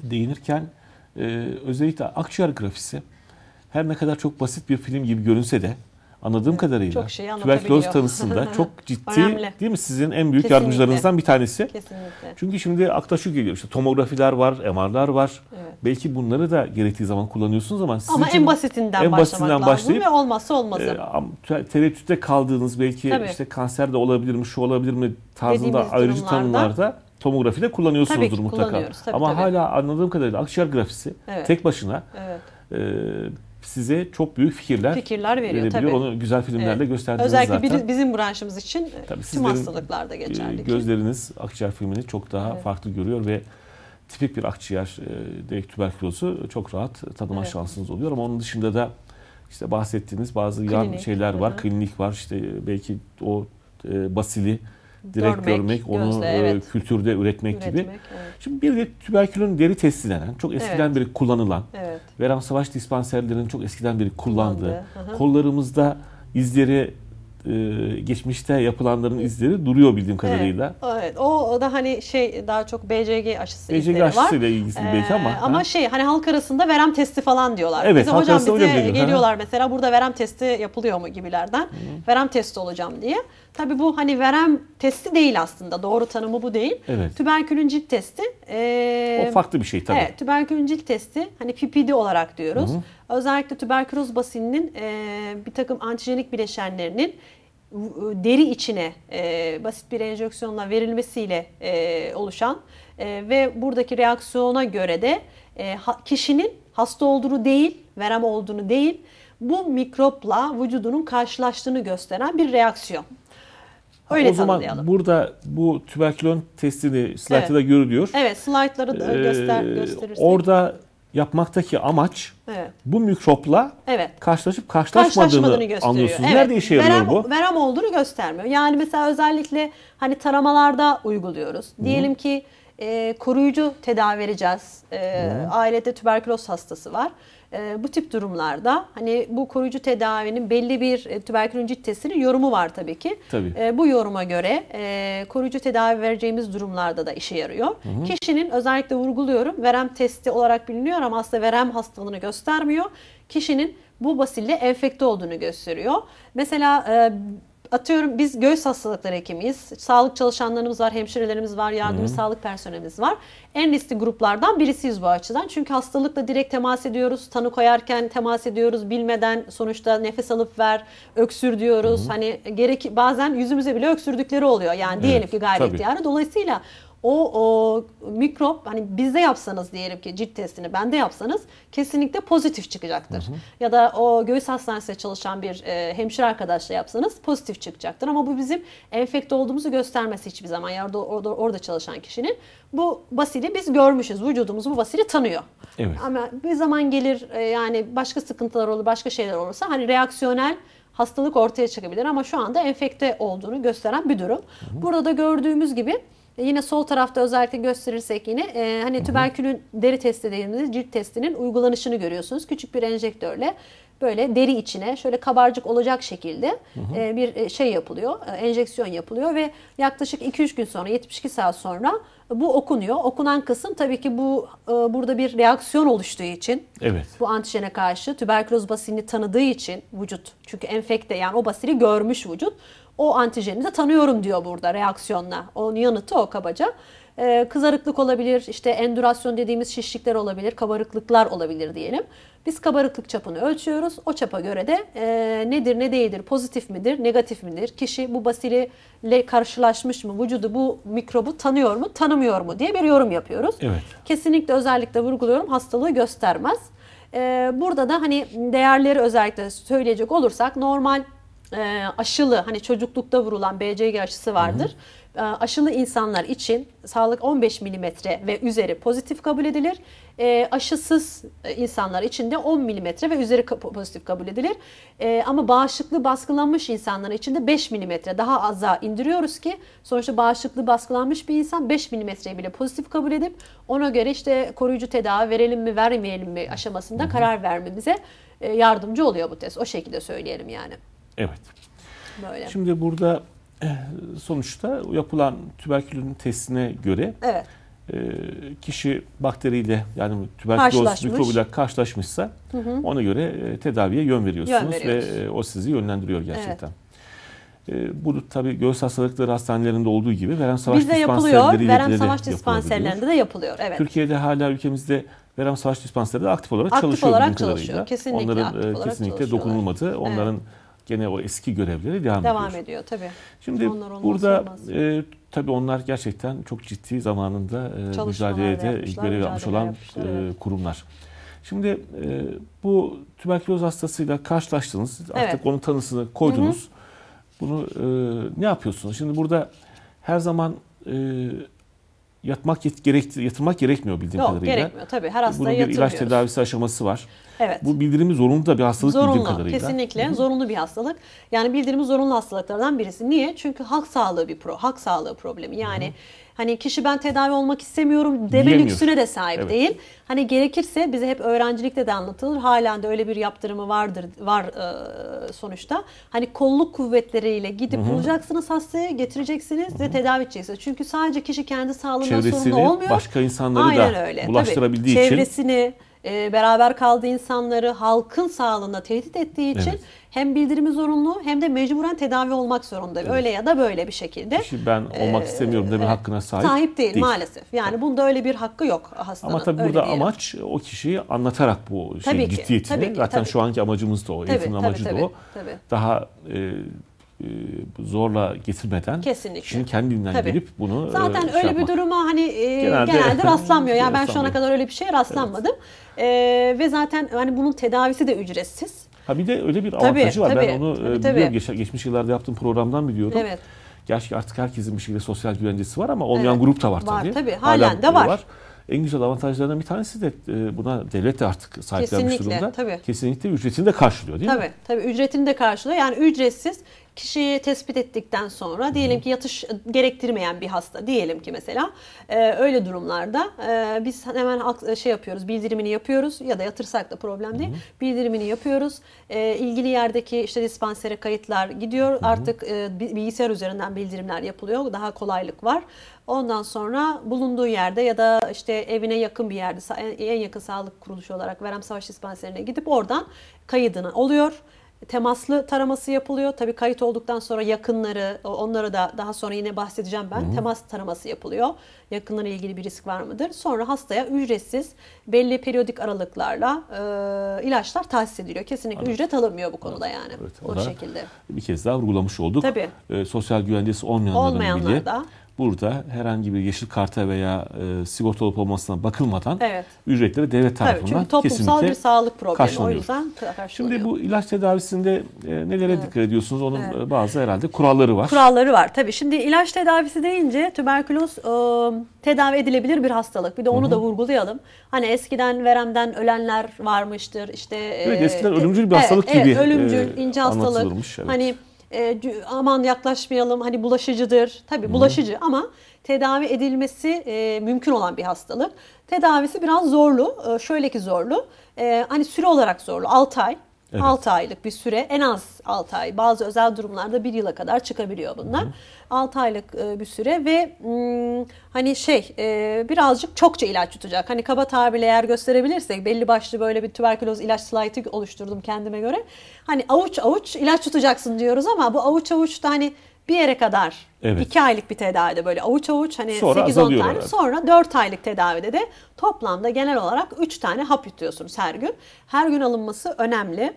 değinirken e, özellikle akciğer grafisi her ne kadar çok basit bir film gibi görünse de anladığım evet, kadarıyla çok şey tüberküloz tanısında [laughs] çok ciddi Önemli. değil mi sizin en büyük Kesinlikle. yardımcılarınızdan bir tanesi. Kesinlikle. Çünkü şimdi akla şu geliyor işte tomografiler var, MR'lar var. Evet. Belki bunları da gerektiği zaman kullanıyorsunuz ama sizin ama en basitinden en basitinden başlayıp ve olmazsa olmazı. E, tereddütte kaldığınız belki Tabii. işte kanser de olabilir mi, şu olabilir mi tarzında ayrıcı tanımlarda tomografide kullanıyorsunuzdur tabii ki mutlaka. Tabii, Ama tabii. hala anladığım kadarıyla akciğer grafisi evet. tek başına evet. E, size çok büyük fikirler, fikirler veriyor. Verebiliyor. Tabii. Onu güzel filmlerde evet. gösterdiniz zaten. Özellikle bizim branşımız için tabii tüm hastalıklarda e, geçerli. Gözleriniz akciğer filmini çok daha evet. farklı görüyor ve tipik bir akciğer e, tüberkülozu çok rahat tadıma evet. şansınız oluyor. Ama onun dışında da işte bahsettiğiniz bazı klinik. yan şeyler var, Hı-hı. klinik var. İşte belki o e, basili direkt görmek, görmek onu gözle, e, evet. kültürde üretmek, üretmek gibi. Evet. Şimdi bir de tüberkülün deri testi denen, çok eskiden evet. beri kullanılan, evet. Veren Savaş dispanserlerinin çok eskiden beri kullandığı, Kullandı. kollarımızda izleri e, geçmişte yapılanların izleri duruyor bildiğim kadarıyla. Evet, evet. O, o da hani şey daha çok BCG aşısı BCG izleri aşısı var. BCG aşısıyla ilgisi ee, belki ama. Ama ha. şey hani halk arasında verem testi falan diyorlar. Evet, bize hocam bize geliyorlar ha. mesela burada verem testi yapılıyor mu gibilerden. Hı. Verem testi olacağım diye. Tabii bu hani verem testi değil aslında. Doğru tanımı bu değil. Evet. Tüberkülün cilt testi. E, o farklı bir şey tabii. Evet, tüberkülün cilt testi hani PPD olarak diyoruz. Hı hı. Özellikle tüberküloz basininin e, bir takım antijenik bileşenlerinin ıı, deri içine e, basit bir enjeksiyonla verilmesiyle e, oluşan e, ve buradaki reaksiyona göre de e, kişinin hasta olduğunu değil, verem olduğunu değil, bu mikropla vücudunun karşılaştığını gösteren bir reaksiyon. Öyle o zaman tanımlayalım. burada bu tüberkülon testini slaytta evet. görülüyor. Evet slaytları da ee, göster, Orada yapmaktaki amaç evet. bu mikropla evet. karşılaşıp karşılaşmadığını anlıyorsunuz. Evet. Nerede işe yarıyor verem, bu? Verem olduğunu göstermiyor. Yani mesela özellikle hani taramalarda uyguluyoruz. Hı. Diyelim ki e, koruyucu tedavi vereceğiz. E, ailede tüberküloz hastası var. Ee, bu tip durumlarda hani bu koruyucu tedavinin belli bir e, tüberkülün ciddesinin yorumu var tabii ki. Tabii. E, bu yoruma göre e, koruyucu tedavi vereceğimiz durumlarda da işe yarıyor. Hı hı. Kişinin özellikle vurguluyorum verem testi olarak biliniyor ama aslında verem hastalığını göstermiyor. Kişinin bu basille enfekte olduğunu gösteriyor. Mesela e, atıyorum biz göğüs hastalıkları hekimiyiz. Sağlık çalışanlarımız var, hemşirelerimiz var, yardımcı sağlık personelimiz var. En riskli gruplardan birisiyiz bu açıdan. Çünkü hastalıkla direkt temas ediyoruz. Tanı koyarken temas ediyoruz. Bilmeden sonuçta nefes alıp ver, öksür diyoruz. Hı-hı. Hani gerek bazen yüzümüze bile öksürdükleri oluyor. Yani diyelim evet, ki gayri ihtiyarı. Dolayısıyla o, o mikrop hani bizde yapsanız diyelim ki cilt testini bende yapsanız kesinlikle pozitif çıkacaktır. Hı hı. Ya da o göğüs hastanesinde çalışan bir e, hemşire arkadaşla yapsanız pozitif çıkacaktır. Ama bu bizim enfekte olduğumuzu göstermesi hiçbir zaman. Yani orada, orada, çalışan kişinin bu basili biz görmüşüz. Vücudumuz bu basili tanıyor. Evet. Ama bir zaman gelir e, yani başka sıkıntılar olur, başka şeyler olursa hani reaksiyonel hastalık ortaya çıkabilir ama şu anda enfekte olduğunu gösteren bir durum. Hı hı. Burada da gördüğümüz gibi e, yine sol tarafta özellikle gösterirsek yine e, hani tüberkülün deri testi dediğimiz cilt testinin uygulanışını görüyorsunuz. Küçük bir enjektörle böyle deri içine şöyle kabarcık olacak şekilde E, bir e, şey yapılıyor, e, enjeksiyon yapılıyor ve yaklaşık 2-3 gün sonra 72 saat sonra bu okunuyor. Okunan kısım tabii ki bu e, burada bir reaksiyon oluştuğu için evet. bu antijene karşı tüberküloz basini tanıdığı için vücut çünkü enfekte yani o basili görmüş vücut o antijeni de tanıyorum diyor burada reaksiyonla. Onun yanıtı o kabaca. Ee, kızarıklık olabilir, işte endürasyon dediğimiz şişlikler olabilir, kabarıklıklar olabilir diyelim. Biz kabarıklık çapını ölçüyoruz. O çapa göre de e, nedir ne değildir, pozitif midir, negatif midir? Kişi bu basiliyle karşılaşmış mı, vücudu bu mikrobu tanıyor mu, tanımıyor mu diye bir yorum yapıyoruz. Evet. Kesinlikle özellikle vurguluyorum hastalığı göstermez. Ee, burada da hani değerleri özellikle söyleyecek olursak normal e, aşılı hani çocuklukta vurulan BCG aşısı vardır. Hı hı. E, aşılı insanlar için sağlık 15 milimetre ve üzeri pozitif kabul edilir. E, aşısız insanlar için de 10 milimetre ve üzeri pozitif kabul edilir. E, ama bağışıklı baskılanmış insanlar için de 5 milimetre daha aza indiriyoruz ki sonuçta bağışıklı baskılanmış bir insan 5 milimetreyi bile pozitif kabul edip ona göre işte koruyucu tedavi verelim mi vermeyelim mi aşamasında hı hı. karar vermemize e, yardımcı oluyor bu test. O şekilde söyleyelim yani. Evet. Böyle. Şimdi burada eh, sonuçta yapılan tüberkülün testine göre evet. Eh, kişi bakteriyle yani tüberküloz mikrobuyla karşılaşmışsa hı hı. ona göre eh, tedaviye yön veriyorsunuz yön ve o sizi yönlendiriyor gerçekten. Evet. bu tabii göğüs hastalıkları hastanelerinde olduğu gibi verem savaş Bizde dispanserleri yapılıyor. Verem savaş dispanserlerinde de yapılıyor. Evet. Türkiye'de hala ülkemizde verem savaş dispanserleri de aktif olarak aktif çalışıyor. Olarak çalışıyor. Kesinlikle Onların aktif olarak kesinlikle dokunulmadı. Evet gene o eski görevleri devam, devam ediyor. ediyor tabii. Şimdi Onlar burada e, tabii onlar gerçekten çok ciddi zamanında e, mücadelede görev yapmış olan e, kurumlar. Şimdi e, bu tüberküloz hastasıyla karşılaştınız. Evet. Artık onun tanısını koydunuz. Hı hı. Bunu e, ne yapıyorsunuz? Şimdi burada her zaman e, yatmak gerek, yatırmak gerekmiyor bildiğim Yok, kadarıyla. Yok gerekmiyor tabii her hastaya Bunun bir ilaç tedavisi aşaması var. Evet. Bu bildirimi zorunlu da bir hastalık zorunlu, bildiğim kadarıyla. Kesinlikle Hı-hı. zorunlu bir hastalık. Yani bildirimi zorunlu hastalıklardan birisi. Niye? Çünkü halk sağlığı bir pro, halk sağlığı problemi. Yani Hı-hı Hani kişi ben tedavi olmak istemiyorum deme lüksüne de sahip evet. değil. Hani gerekirse bize hep öğrencilikte de anlatılır. Halen de öyle bir yaptırımı vardır var e, sonuçta. Hani kolluk kuvvetleriyle gidip bulacaksınız hastayı, getireceksiniz Hı-hı. ve tedavi edeceksiniz. Çünkü sadece kişi kendi sağlığından Çevresini, sorumlu olmuyor. başka insanları Aynen da öyle. bulaştırabildiği Tabii. için. Çevresini e, beraber kaldığı insanları halkın sağlığına tehdit ettiği için evet. hem bildirimi zorunlu hem de mecburen tedavi olmak zorunda. Evet. Öyle ya da böyle bir şekilde. Kişi ben ee, olmak ee, istemiyorum deme e, hakkına sahip, sahip değil, değil maalesef. Yani evet. bunda öyle bir hakkı yok hastanın. Ama tabii burada diyelim. amaç o kişiyi anlatarak bu şeyin tabii ki, Tabii ki, Zaten tabii. şu anki amacımız da o. Tabii, Eğitimin tabii, amacı tabii, da o. Tabii. Daha e, e, zorla getirmeden Kesinlikle. kişinin kendiliğinden Tabii. gelip bunu e, Zaten şey öyle yapmak. bir duruma hani e, genelde, genelde [laughs] rastlanmıyor. Yani ben şu ana kadar öyle bir şey rastlanmadım. Evet. ve zaten hani bunun tedavisi de ücretsiz. Ha bir de öyle bir avantajı tabii, var. Tabii, ben onu tabii, biliyorum. Geç, geçmiş yıllarda yaptığım programdan biliyordum. Evet. Gerçi artık herkesin bir şekilde sosyal güvencesi var ama olmayan evet. grup da var, var tabii. Halen, Halen de var. var. En güzel avantajlarından bir tanesi de buna devlet de artık sahiplenmiş Kesinlikle, durumda. Tabii. Kesinlikle ücretini de karşılıyor değil tabii, mi? Tabii ücretini de karşılıyor. Yani ücretsiz Kişiyi tespit ettikten sonra diyelim ki yatış gerektirmeyen bir hasta diyelim ki mesela e, öyle durumlarda e, biz hemen e, şey yapıyoruz bildirimini yapıyoruz ya da yatırsak da problem değil. Bildirimini yapıyoruz. ilgili yerdeki işte dispansere kayıtlar gidiyor. Artık bilgisayar üzerinden bildirimler yapılıyor. Daha kolaylık var. Ondan sonra bulunduğu yerde ya da işte evine yakın bir yerde en yakın sağlık kuruluşu olarak Verem Savaş Dispanserine gidip oradan kaydını oluyor temaslı taraması yapılıyor. Tabii kayıt olduktan sonra yakınları, onlara da daha sonra yine bahsedeceğim ben. hı Temas taraması yapılıyor. Yakınlara ilgili bir risk var mıdır? Sonra hastaya ücretsiz belli periyodik aralıklarla e, ilaçlar tahsis ediliyor. Kesinlikle evet. ücret alınmıyor bu konuda yani. Evet, o şekilde. Bir kez daha vurgulamış olduk. Tabii. E, sosyal güvencesi olmayanların olmayanlar bile da burada herhangi bir yeşil karta veya e, sigorta olup olmasına bakılmadan evet. ücretleri devlet tarafından Tabii, çünkü toplumsal bir sağlık problemi o yüzden Şimdi bu ilaç tedavisinde e, nelere evet. dikkat ediyorsunuz? Onun evet. E, bazı herhalde kuralları var. Kuralları var. Tabii şimdi ilaç tedavisi deyince tüberküloz e, tedavi edilebilir bir hastalık. Bir de onu Hı-hı. da vurgulayalım. Hani eskiden veremden ölenler varmıştır. İşte e, Evet eskiden ölümcül bir hastalık evet, gibi. Evet, ölümcül, e, ince hastalık. Evet. Hani e, aman yaklaşmayalım hani bulaşıcıdır. Tabii bulaşıcı ama tedavi edilmesi e, mümkün olan bir hastalık. Tedavisi biraz zorlu. E, şöyle ki zorlu. E, hani süre olarak zorlu. 6 ay Evet. 6 aylık bir süre en az 6 ay bazı özel durumlarda 1 yıla kadar çıkabiliyor bunlar. Hı 6 aylık e, bir süre ve hani şey e, birazcık çokça ilaç tutacak. Hani kaba tabirle eğer gösterebilirsek belli başlı böyle bir tüberküloz ilaç slaytı oluşturdum kendime göre. Hani avuç avuç ilaç tutacaksın diyoruz ama bu avuç avuç da hani bir yere kadar evet. aylık bir tedavide böyle avuç avuç hani 8-10 tane sonra 4 aylık tedavide de toplamda genel olarak 3 tane hap yutuyorsunuz her gün. Her gün alınması önemli.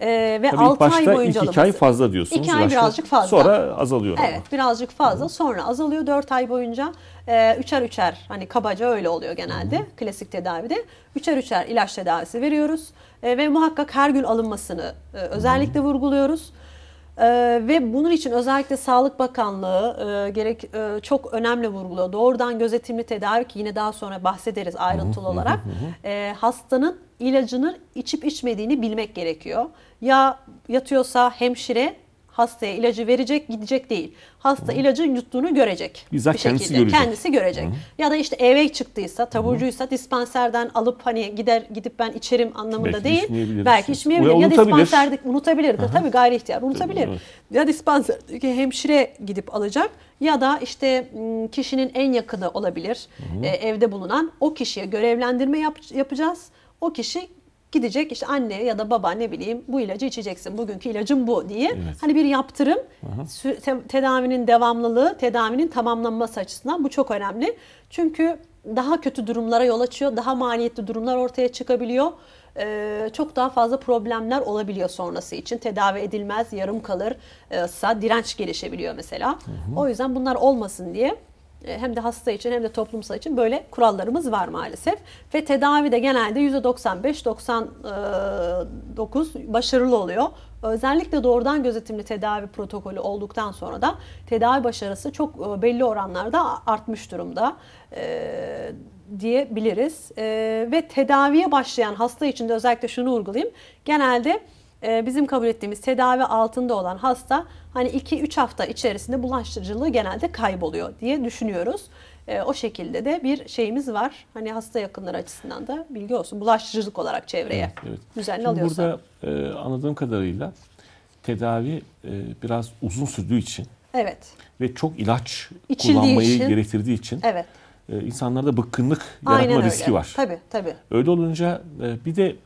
Ee, ve Tabii 6 ay boyunca ilk 2 ay fazla diyorsunuz. 2 ay başta, birazcık fazla. Sonra azalıyor. Evet ama. birazcık fazla Hı. sonra azalıyor 4 ay boyunca. E, üçer üçer hani kabaca öyle oluyor genelde Hı. klasik tedavide. Üçer üçer ilaç tedavisi veriyoruz e, ve muhakkak her gün alınmasını e, özellikle Hı. vurguluyoruz. Ee, ve bunun için özellikle Sağlık Bakanlığı e, gerek e, çok önemli vurguluyor. Doğrudan gözetimli tedavi ki yine daha sonra bahsederiz ayrıntılı olarak. E, hastanın ilacını içip içmediğini bilmek gerekiyor. Ya yatıyorsa hemşire hastaya ilacı verecek gidecek değil. Hasta ilacı yuttuğunu görecek. Bizzat bir kendisi şekilde. görecek. Kendisi görecek. Hı. Ya da işte eve çıktıysa, taburcuysa dispanserden alıp hani gider gidip ben içerim anlamında Belki değil. Belki içmeyebilir. Ya, ya dispanserde unutabilir. Hı. Tabii gayri ihtiyar unutabilir. Tabii, Ya dispenserdeki hemşire gidip alacak ya da işte kişinin en yakını olabilir. Hı. E, evde bulunan o kişiye görevlendirme yap, yapacağız. O kişi Gidecek işte anne ya da baba ne bileyim bu ilacı içeceksin. Bugünkü ilacım bu diye. Evet. Hani bir yaptırım te- tedavinin devamlılığı, tedavinin tamamlanması açısından bu çok önemli. Çünkü daha kötü durumlara yol açıyor. Daha maliyetli durumlar ortaya çıkabiliyor. Ee, çok daha fazla problemler olabiliyor sonrası için. Tedavi edilmez, yarım kalırsa direnç gelişebiliyor mesela. Hı hı. O yüzden bunlar olmasın diye e, hem de hasta için hem de toplumsal için böyle kurallarımız var maalesef. Ve tedavi de genelde %95-99 e, başarılı oluyor. Özellikle doğrudan gözetimli tedavi protokolü olduktan sonra da tedavi başarısı çok e, belli oranlarda artmış durumda e, diyebiliriz. ve tedaviye başlayan hasta için de özellikle şunu vurgulayayım. Genelde ee, bizim kabul ettiğimiz tedavi altında olan hasta hani 2-3 hafta içerisinde bulaştırıcılığı genelde kayboluyor diye düşünüyoruz. Ee, o şekilde de bir şeyimiz var. Hani hasta yakınları açısından da bilgi olsun. Bulaştırıcılık olarak çevreye evet, evet. düzenli alıyorsa. Burada e, anladığım kadarıyla tedavi e, biraz uzun sürdüğü için evet. ve çok ilaç İçildiği kullanmayı için, gerektirdiği için evet. e, insanlarda bıkkınlık yaratma Aynen öyle. riski var. Tabii tabii. Öyle olunca e, bir de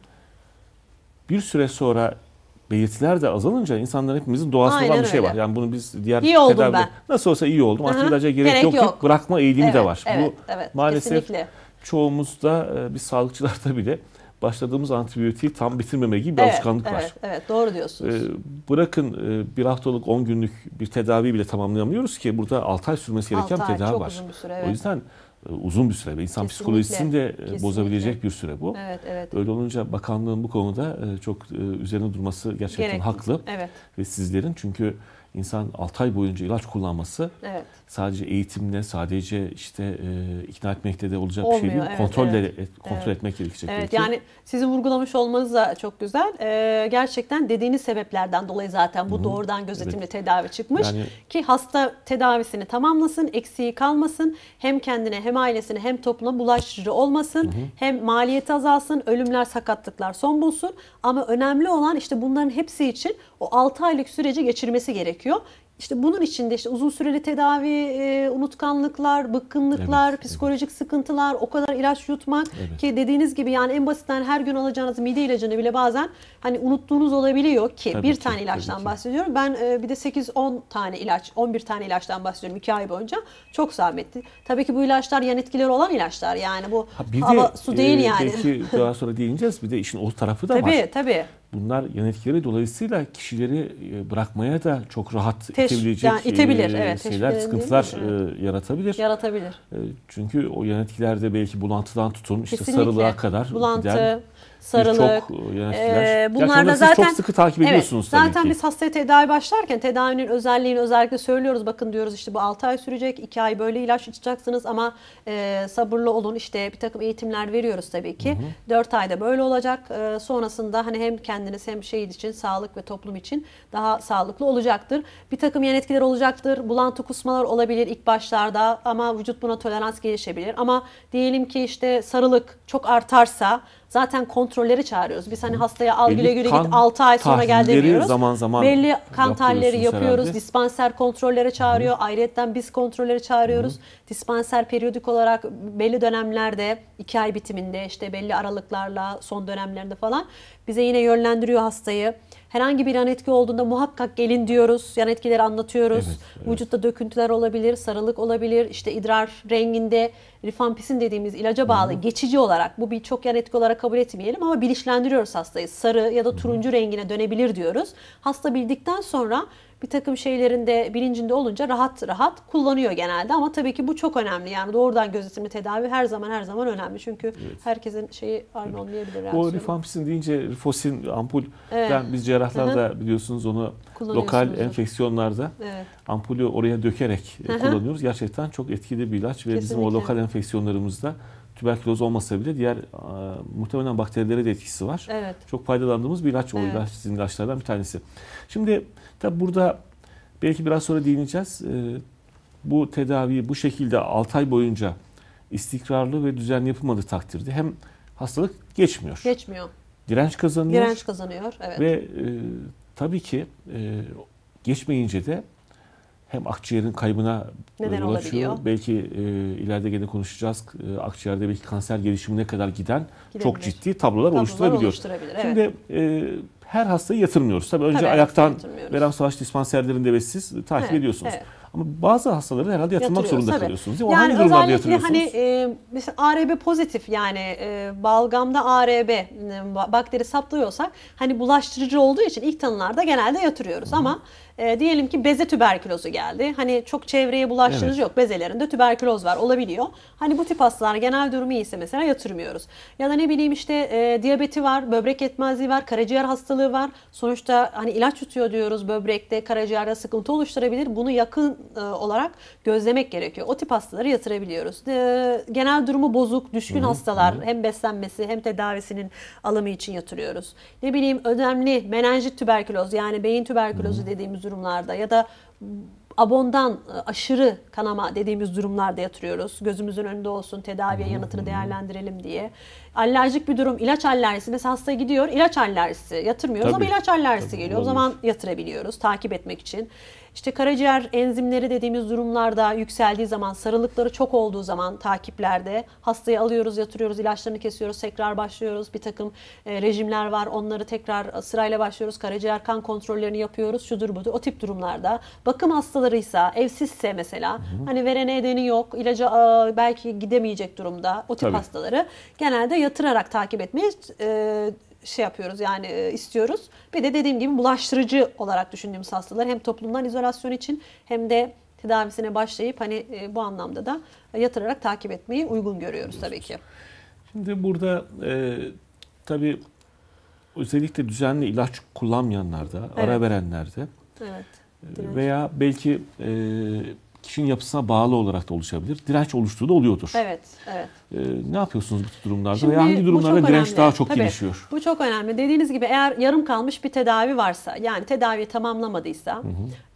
bir süre sonra belirtiler de azalınca insanların hepimizin doğasında Aynen olan bir şey var. Yani bunu biz diğer tedavide oldum ben. Nasıl olsa iyi oldum. Artık ilaca gerek, gerek yok, yok. Bırakma eğilimi evet, de var. Evet, Bu evet, maalesef kesinlikle. çoğumuzda e, biz sağlıkçılarda bile başladığımız antibiyotiği tam bitirmeme gibi bir evet, alışkanlık evet, var. Evet, doğru diyorsunuz. Ee, bırakın e, bir haftalık, on günlük bir tedavi bile tamamlayamıyoruz ki burada 6 ay sürmesi gereken altı bir tedavi çok var. Uzun bir süre, evet. O yüzden e, uzun bir süre ve insan kesinlikle, psikolojisini de e, kesinlikle. bozabilecek bir süre bu. Evet, evet. Öyle olunca bakanlığın bu konuda e, çok üzerine durması gerçekten Gerekli. haklı. Evet. Ve sizlerin çünkü insan 6 ay boyunca ilaç kullanması evet sadece eğitimle, sadece işte e, ikna etmekle de olacak Olmuyor, bir şey değil. Evet, kontrol evet. kontrol evet. etmek gerekecek. Evet, yani sizi vurgulamış olmanız da çok güzel. E, gerçekten dediğiniz sebeplerden dolayı zaten bu Hı-hı. doğrudan gözetimle evet. tedavi çıkmış yani, ki hasta tedavisini tamamlasın, eksiği kalmasın. Hem kendine, hem ailesine, hem topluma bulaştırıcı olmasın. Hı-hı. Hem maliyeti azalsın, ölümler, sakatlıklar son bulsun. Ama önemli olan işte bunların hepsi için o 6 aylık süreci geçirmesi gerekiyor. İşte bunun içinde işte uzun süreli tedavi, e, unutkanlıklar, bıkkınlıklar, evet, psikolojik evet. sıkıntılar, o kadar ilaç yutmak evet. ki dediğiniz gibi yani en basitten her gün alacağınız mide ilacını bile bazen hani unuttuğunuz olabiliyor ki tabii bir ki, tane ilaçtan bahsediyorum. Ben e, bir de 8-10 tane ilaç, 11 tane ilaçtan bahsediyorum 2 ay boyunca. Çok zahmetli. Tabii ki bu ilaçlar yan etkileri olan ilaçlar yani bu ha, bir hava de, su değil e, yani. Belki daha sonra değineceğiz bir de işin o tarafı da tabii, var. Tabii tabii bunlar yan dolayısıyla kişileri e, bırakmaya da çok rahat Teş, itebilecek yani e, itebilir, evet, şeyler, sıkıntılar yani. E, yaratabilir. Yaratabilir. Çünkü o yan belki bulantıdan tutun, Kesinlikle. işte sarılığa kadar. Bulantı, gider sarılık. E, e bunlar da zaten çok sıkı takip ediyorsunuz evet, Zaten ki. biz hastaya tedavi başlarken tedavinin özelliğini özellikle söylüyoruz. Bakın diyoruz işte bu 6 ay sürecek, 2 ay böyle ilaç içeceksiniz ama e, sabırlı olun. İşte bir takım eğitimler veriyoruz tabii ki. Hı hı. 4 ayda böyle olacak. E, sonrasında hani hem kendiniz hem şey için, sağlık ve toplum için daha sağlıklı olacaktır. Bir takım yan etkiler olacaktır. Bulantı kusmalar olabilir ilk başlarda ama vücut buna tolerans gelişebilir. Ama diyelim ki işte sarılık çok artarsa Zaten kontrolleri çağırıyoruz. Biz hani hastaya al güle güle git 6 ay sonra gel demiyoruz. zaman zaman Belli kan tahlilleri yapıyoruz. Herhalde. Dispanser kontrolleri çağırıyor. Hı. Ayrıca biz kontrolleri çağırıyoruz. Hı. Dispanser periyodik olarak belli dönemlerde 2 ay bitiminde işte belli aralıklarla son dönemlerinde falan bize yine yönlendiriyor hastayı. Herhangi bir yan etki olduğunda muhakkak gelin diyoruz. Yan etkileri anlatıyoruz. Evet, evet. Vücutta döküntüler olabilir, sarılık olabilir. İşte idrar renginde rifampisin dediğimiz ilaca bağlı hı geçici olarak bu bir çok yan etki olarak kabul etmeyelim ama bilinçlendiriyoruz hastayı. Sarı ya da turuncu hı rengine dönebilir diyoruz. Hasta bildikten sonra bir takım şeylerin de bilincinde olunca rahat rahat kullanıyor genelde. Ama tabii ki bu çok önemli. Yani doğrudan gözetimli tedavi her zaman her zaman önemli. Çünkü evet. herkesin şeyi aynı olmayabilir. O rifampisin deyince rifosin ampul. Evet. Ben, biz cerrahlarda Hı-hı. biliyorsunuz onu lokal enfeksiyonlarda evet. ampulü oraya dökerek Hı-hı. E, kullanıyoruz. Gerçekten çok etkili bir ilaç ve Kesinlikle. bizim o lokal enfeksiyonlarımızda tüberküloz olmasa bile diğer e, muhtemelen bakterilere de etkisi var. Evet. Çok faydalandığımız bir ilaç o evet. ilaç, ilaçlardan bir tanesi. Şimdi Tabi burada belki biraz sonra değineceğiz. Ee, bu tedaviyi bu şekilde 6 ay boyunca istikrarlı ve düzenli yapılmadığı takdirde hem hastalık geçmiyor. Geçmiyor. Direnç kazanıyor. Direnç kazanıyor, evet. Ve e, tabii ki e, geçmeyince de hem akciğerin kaybına e, Neden yol Olabiliyor? Belki e, ileride gene konuşacağız. E, akciğerde belki kanser gelişimi ne kadar giden Gidebilir. çok ciddi tablolar, tablolar oluşturabiliyor. oluşturabilir. Evet. Şimdi e, her hastayı yatırmıyoruz. Tabii önce Tabii, ayaktan Verem Savaş dispanserlerinde ve siz takip evet, ediyorsunuz. Evet. Ama bazı hastaları herhalde yatırmak zorunda tabii. kalıyorsunuz değil mi? Yani hangi durumlarda Hani, e, mesela ARB pozitif yani e, balgamda ARB e, bakteri saptıyorsak hani bulaştırıcı olduğu için ilk tanılarda genelde yatırıyoruz. Hı. Ama e, diyelim ki beze tüberkülozu geldi. Hani çok çevreye bulaştırıcı evet. yok. Bezelerinde tüberküloz var olabiliyor. Hani bu tip hastalar genel durumu iyiyse mesela yatırmıyoruz. Ya da ne bileyim işte e, diyabeti var, böbrek yetmezliği var, karaciğer hastalığı var. Sonuçta hani ilaç tutuyor diyoruz böbrekte, karaciğerde sıkıntı oluşturabilir. Bunu yakın e, olarak gözlemek gerekiyor. O tip hastaları yatırabiliyoruz. genel durumu bozuk, düşkün hı hastalar hı hem beslenmesi hem tedavisinin alımı için yatırıyoruz. Ne bileyim önemli menenjit tüberküloz yani beyin tüberkülozu hı dediğimiz durumlarda ya da abondan e, aşırı kanama dediğimiz durumlarda yatırıyoruz. Gözümüzün önünde olsun tedaviye yanıtını değerlendirelim diye. Alerjik bir durum ilaç alerjisi mesela hasta gidiyor ilaç alerjisi yatırmıyoruz tabii, ama ilaç alerjisi tabii, geliyor. Olmuş. O zaman yatırabiliyoruz takip etmek için. İşte karaciğer enzimleri dediğimiz durumlarda yükseldiği zaman, sarılıkları çok olduğu zaman takiplerde hastayı alıyoruz, yatırıyoruz, ilaçlarını kesiyoruz, tekrar başlıyoruz. Bir takım e, rejimler var, onları tekrar sırayla başlıyoruz. Karaciğer kan kontrollerini yapıyoruz, şudur budur. O tip durumlarda. Bakım hastalarıysa, evsizse mesela, hı hı. hani verene edeni yok, ilacı e, belki gidemeyecek durumda o tip Tabii. hastaları genelde yatırarak takip etmeye e, şey yapıyoruz yani e, istiyoruz. Bir de dediğim gibi bulaştırıcı olarak düşündüğümüz hastalar hem toplumdan izolasyon için hem de tedavisine başlayıp hani e, bu anlamda da yatırarak takip etmeyi uygun görüyoruz tabii ki. Şimdi burada e, tabii özellikle düzenli ilaç kullanmayanlarda, evet. ara verenlerde evet, e, veya belki e, kişinin yapısına bağlı olarak da oluşabilir. Direnç oluştuğu da oluyordur. Evet, evet. Ee, ne yapıyorsunuz bu durumlarda Şimdi, veya hangi durumlarda direnç daha çok Tabii, gelişiyor? Bu çok önemli. Dediğiniz gibi eğer yarım kalmış bir tedavi varsa, yani tedaviyi tamamlamadıysa hı hı.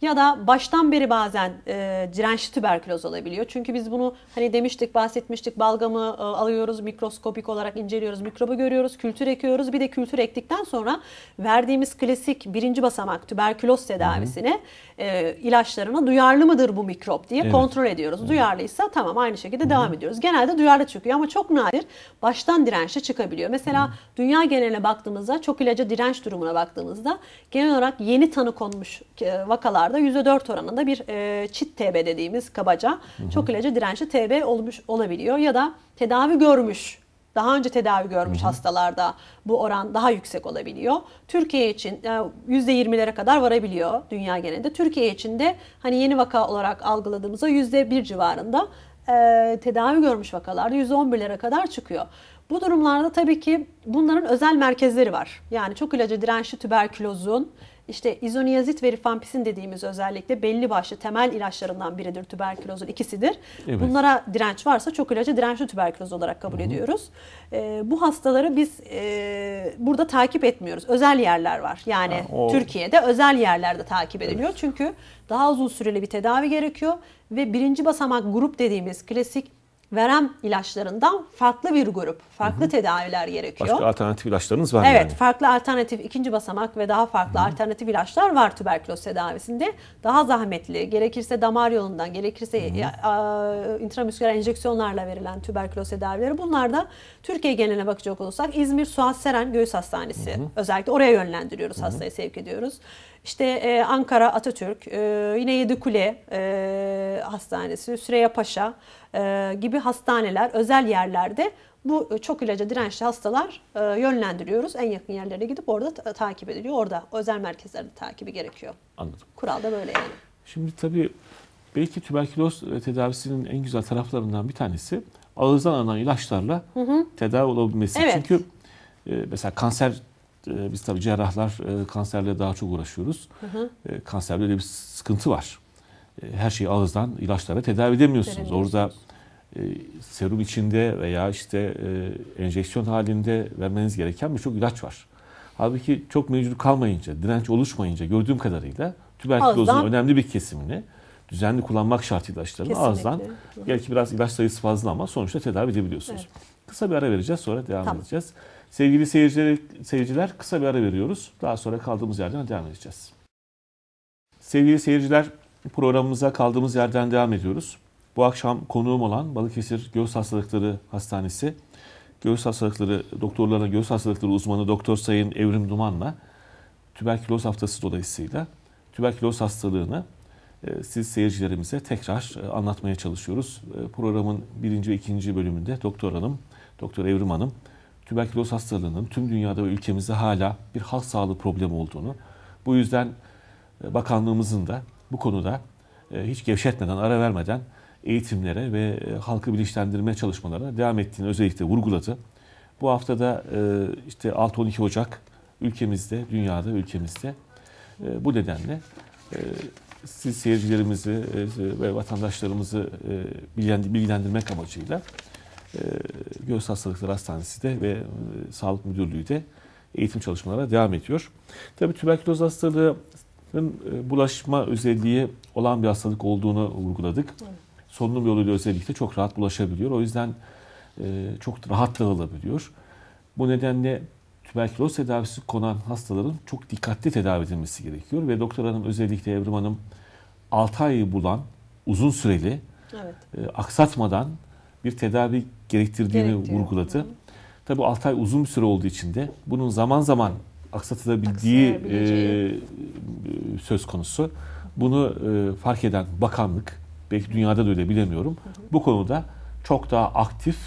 ya da baştan beri bazen e, dirençli tüberküloz olabiliyor. Çünkü biz bunu hani demiştik, bahsetmiştik. Balgamı e, alıyoruz, mikroskopik olarak inceliyoruz, mikrobu görüyoruz, kültür ekiyoruz. Bir de kültür ektikten sonra verdiğimiz klasik birinci basamak tüberküloz tedavisine hı hı. E, ilaçlarına duyarlı mıdır bu mikrop? stop diye evet. kontrol ediyoruz. Duyarlıysa tamam aynı şekilde Hı. devam ediyoruz. Genelde duyarlı çıkıyor ama çok nadir baştan dirençli çıkabiliyor. Mesela Hı. dünya geneline baktığımızda çok ilaca direnç durumuna baktığımızda genel olarak yeni tanı konmuş e, vakalarda %4 oranında bir e, çit TB dediğimiz kabaca Hı. çok ilaca dirençli TB olmuş olabiliyor ya da tedavi görmüş daha önce tedavi görmüş hı hı. hastalarda bu oran daha yüksek olabiliyor. Türkiye için %20'lere e, kadar varabiliyor dünya genelinde. Türkiye için de hani yeni vaka olarak algıladığımızda %1 civarında e, tedavi görmüş vakalarda %11'lere kadar çıkıyor. Bu durumlarda tabii ki bunların özel merkezleri var. Yani çok ilaca dirençli tüberkülozun işte izoniazid ve rifampisin dediğimiz özellikle belli başlı temel ilaçlarından biridir tüberkülozun ikisidir. Evet. Bunlara direnç varsa çok ilacı dirençli tüberküloz olarak kabul Hı-hı. ediyoruz. E, bu hastaları biz e, burada takip etmiyoruz. Özel yerler var. Yani ha, o... Türkiye'de özel yerlerde takip ediliyor. Evet. Çünkü daha uzun süreli bir tedavi gerekiyor ve birinci basamak grup dediğimiz klasik verem ilaçlarından farklı bir grup, farklı Hı-hı. tedaviler gerekiyor. Başka alternatif ilaçlarınız var Evet, yani. farklı alternatif ikinci basamak ve daha farklı Hı-hı. alternatif ilaçlar var tüberküloz tedavisinde. Daha zahmetli, gerekirse damar yolundan, gerekirse e, intramüsküler enjeksiyonlarla verilen tüberküloz tedavileri. Bunlar da Türkiye geneline bakacak olursak İzmir Suat Seren Göğüs Hastanesi Hı-hı. özellikle oraya yönlendiriyoruz, Hı-hı. hastayı sevk ediyoruz. İşte e, Ankara Atatürk, e, yine Yedikule e, Hastanesi, Süreyya Paşa e, gibi hastaneler, özel yerlerde bu çok ilaca dirençli hastalar e, yönlendiriyoruz. En yakın yerlere gidip orada ta- takip ediliyor. Orada özel merkezlerde takibi gerekiyor. Anladım. Kural da böyle yani. Şimdi tabii belki tüberküloz e, tedavisinin en güzel taraflarından bir tanesi ağızdan alınan ilaçlarla hı hı. tedavi olabilmesi. Evet. Çünkü e, mesela kanser ee, biz tabii cerrahlar e, kanserle daha çok uğraşıyoruz. Hı hı. E, Kanserde öyle bir sıkıntı var. E, her şeyi ağızdan ilaçlara tedavi edemiyorsunuz. Orada serum içinde veya işte enjeksiyon halinde vermeniz gereken birçok ilaç var. Halbuki çok mevcut kalmayınca, direnç oluşmayınca gördüğüm kadarıyla tüberkülozun ağızdan. önemli bir kesimini düzenli kullanmak şartıyla ilaçlarını ağızdan belki biraz ilaç sayısı fazla ama sonuçta tedavi edebiliyorsunuz. Evet. Kısa bir ara vereceğiz sonra devam tamam. edeceğiz. Sevgili seyirciler, seyirciler kısa bir ara veriyoruz. Daha sonra kaldığımız yerden devam edeceğiz. Sevgili seyirciler programımıza kaldığımız yerden devam ediyoruz. Bu akşam konuğum olan Balıkesir Göğüs Hastalıkları Hastanesi göğüs hastalıkları Doktorlarına göğüs hastalıkları uzmanı Doktor Sayın Evrim Duman'la tüberküloz haftası dolayısıyla tüberküloz hastalığını e, siz seyircilerimize tekrar e, anlatmaya çalışıyoruz. E, programın birinci ve ikinci bölümünde Doktor Hanım, Doktor Evrim Hanım tüberküloz hastalığının tüm dünyada ve ülkemizde hala bir halk sağlığı problemi olduğunu, bu yüzden e, bakanlığımızın da bu konuda e, hiç gevşetmeden, ara vermeden eğitimlere ve e, halkı bilinçlendirme çalışmalarına devam ettiğini özellikle vurguladı. Bu hafta da işte 6-12 Ocak ülkemizde, dünyada, ülkemizde bu nedenle siz seyircilerimizi ve vatandaşlarımızı bilgilendirmek amacıyla ee, Göğüs Hastalıkları Hastanesi de ve e, Sağlık Müdürlüğü de eğitim çalışmalarına devam ediyor. Tabii tüberküloz hastalığının e, bulaşma özelliği olan bir hastalık olduğunu vurguladık. Evet. Solunum yoluyla özellikle çok rahat bulaşabiliyor. O yüzden e, çok rahat dağılabiliyor. Bu nedenle tüberküloz tedavisi konan hastaların çok dikkatli tedavi edilmesi gerekiyor ve doktor hanım özellikle Evrim Hanım 6 ayı bulan uzun süreli evet. aksatmadan bir tedavi gerektirdiğini Gerektiyor. vurgulatı. Tabii 6 ay uzun bir süre olduğu için de bunun zaman zaman aksatılabildiği e, söz konusu. Bunu e, fark eden bakanlık, belki dünyada da öyle bilemiyorum. Bu konuda çok daha aktif,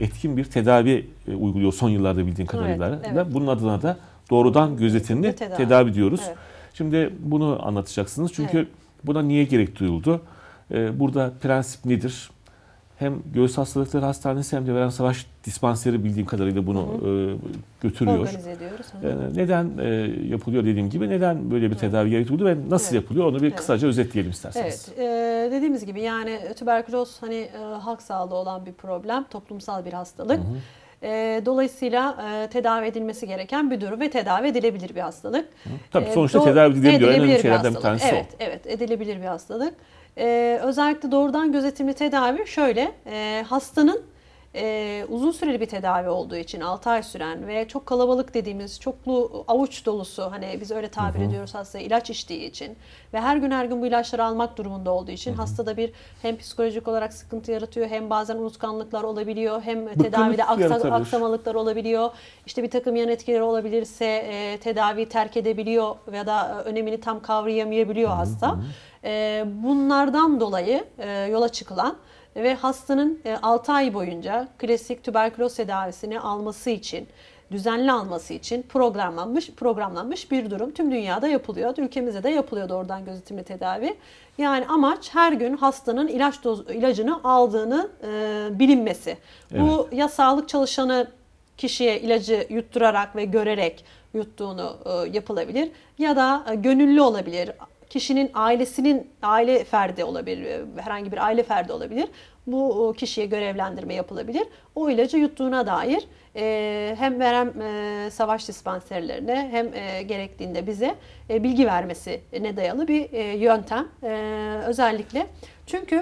etkin bir tedavi e, uyguluyor son yıllarda bildiğim kadarıyla. Evet, evet. Bunun adına da doğrudan gözetimli bir tedavi. tedavi diyoruz. Evet. Şimdi bunu anlatacaksınız çünkü evet. buna niye gerek duyuldu? E, burada prensip nedir? hem göğüs hastalıkları hastanesi hem de Veren Savaş dispanseri bildiğim kadarıyla bunu hı hı. E, götürüyor. Organize ediyoruz. Hı. neden e, yapılıyor dediğim gibi neden böyle bir tedavi gerekli ve nasıl evet. yapılıyor onu bir evet. kısaca özetleyelim isterseniz. Evet. E, dediğimiz gibi yani tüberküloz hani e, halk sağlığı olan bir problem, toplumsal bir hastalık. Hı hı. E, dolayısıyla e, tedavi edilmesi gereken bir durum ve tedavi edilebilir bir hastalık. Tabii e, sonuçta tedavi edilebilir, edilebilir önemli şeylerden bir, bir tanesi evet, o. Evet, edilebilir bir hastalık e, özellikle doğrudan gözetimli tedavi şöyle e, hastanın e, uzun süreli bir tedavi olduğu için 6 ay süren ve çok kalabalık dediğimiz çoklu avuç dolusu hani biz öyle tabir Hı-hı. ediyoruz hastaya ilaç içtiği için ve her gün her gün bu ilaçları almak durumunda olduğu için Hı-hı. hastada bir hem psikolojik olarak sıkıntı yaratıyor hem bazen unutkanlıklar olabiliyor hem Bıkkınlık tedavide aksa, aksamalıklar olabiliyor işte bir takım yan etkileri olabilirse e, tedavi terk edebiliyor ya da e, önemini tam kavrayamayabiliyor Hı-hı. hasta. Ee, bunlardan dolayı e, yola çıkılan ve hastanın 6 e, ay boyunca klasik tüberküloz tedavisini alması için düzenli alması için programlanmış programlanmış bir durum. Tüm dünyada yapılıyor. Ülkemizde de yapılıyor doğrudan gözetimli tedavi. Yani amaç her gün hastanın ilaç doz, ilacını aldığını e, bilinmesi. Evet. Bu ya sağlık çalışanı kişiye ilacı yutturarak ve görerek yuttuğunu e, yapılabilir ya da e, gönüllü olabilir kişinin ailesinin aile ferdi olabilir, e, herhangi bir aile ferdi olabilir. Bu kişiye görevlendirme yapılabilir. O ilacı yuttuğuna dair e, hem verem e, savaş dispanserlerine hem gerektiğinde bize bilgi vermesi ne dayalı bir yöntem özellikle. Çünkü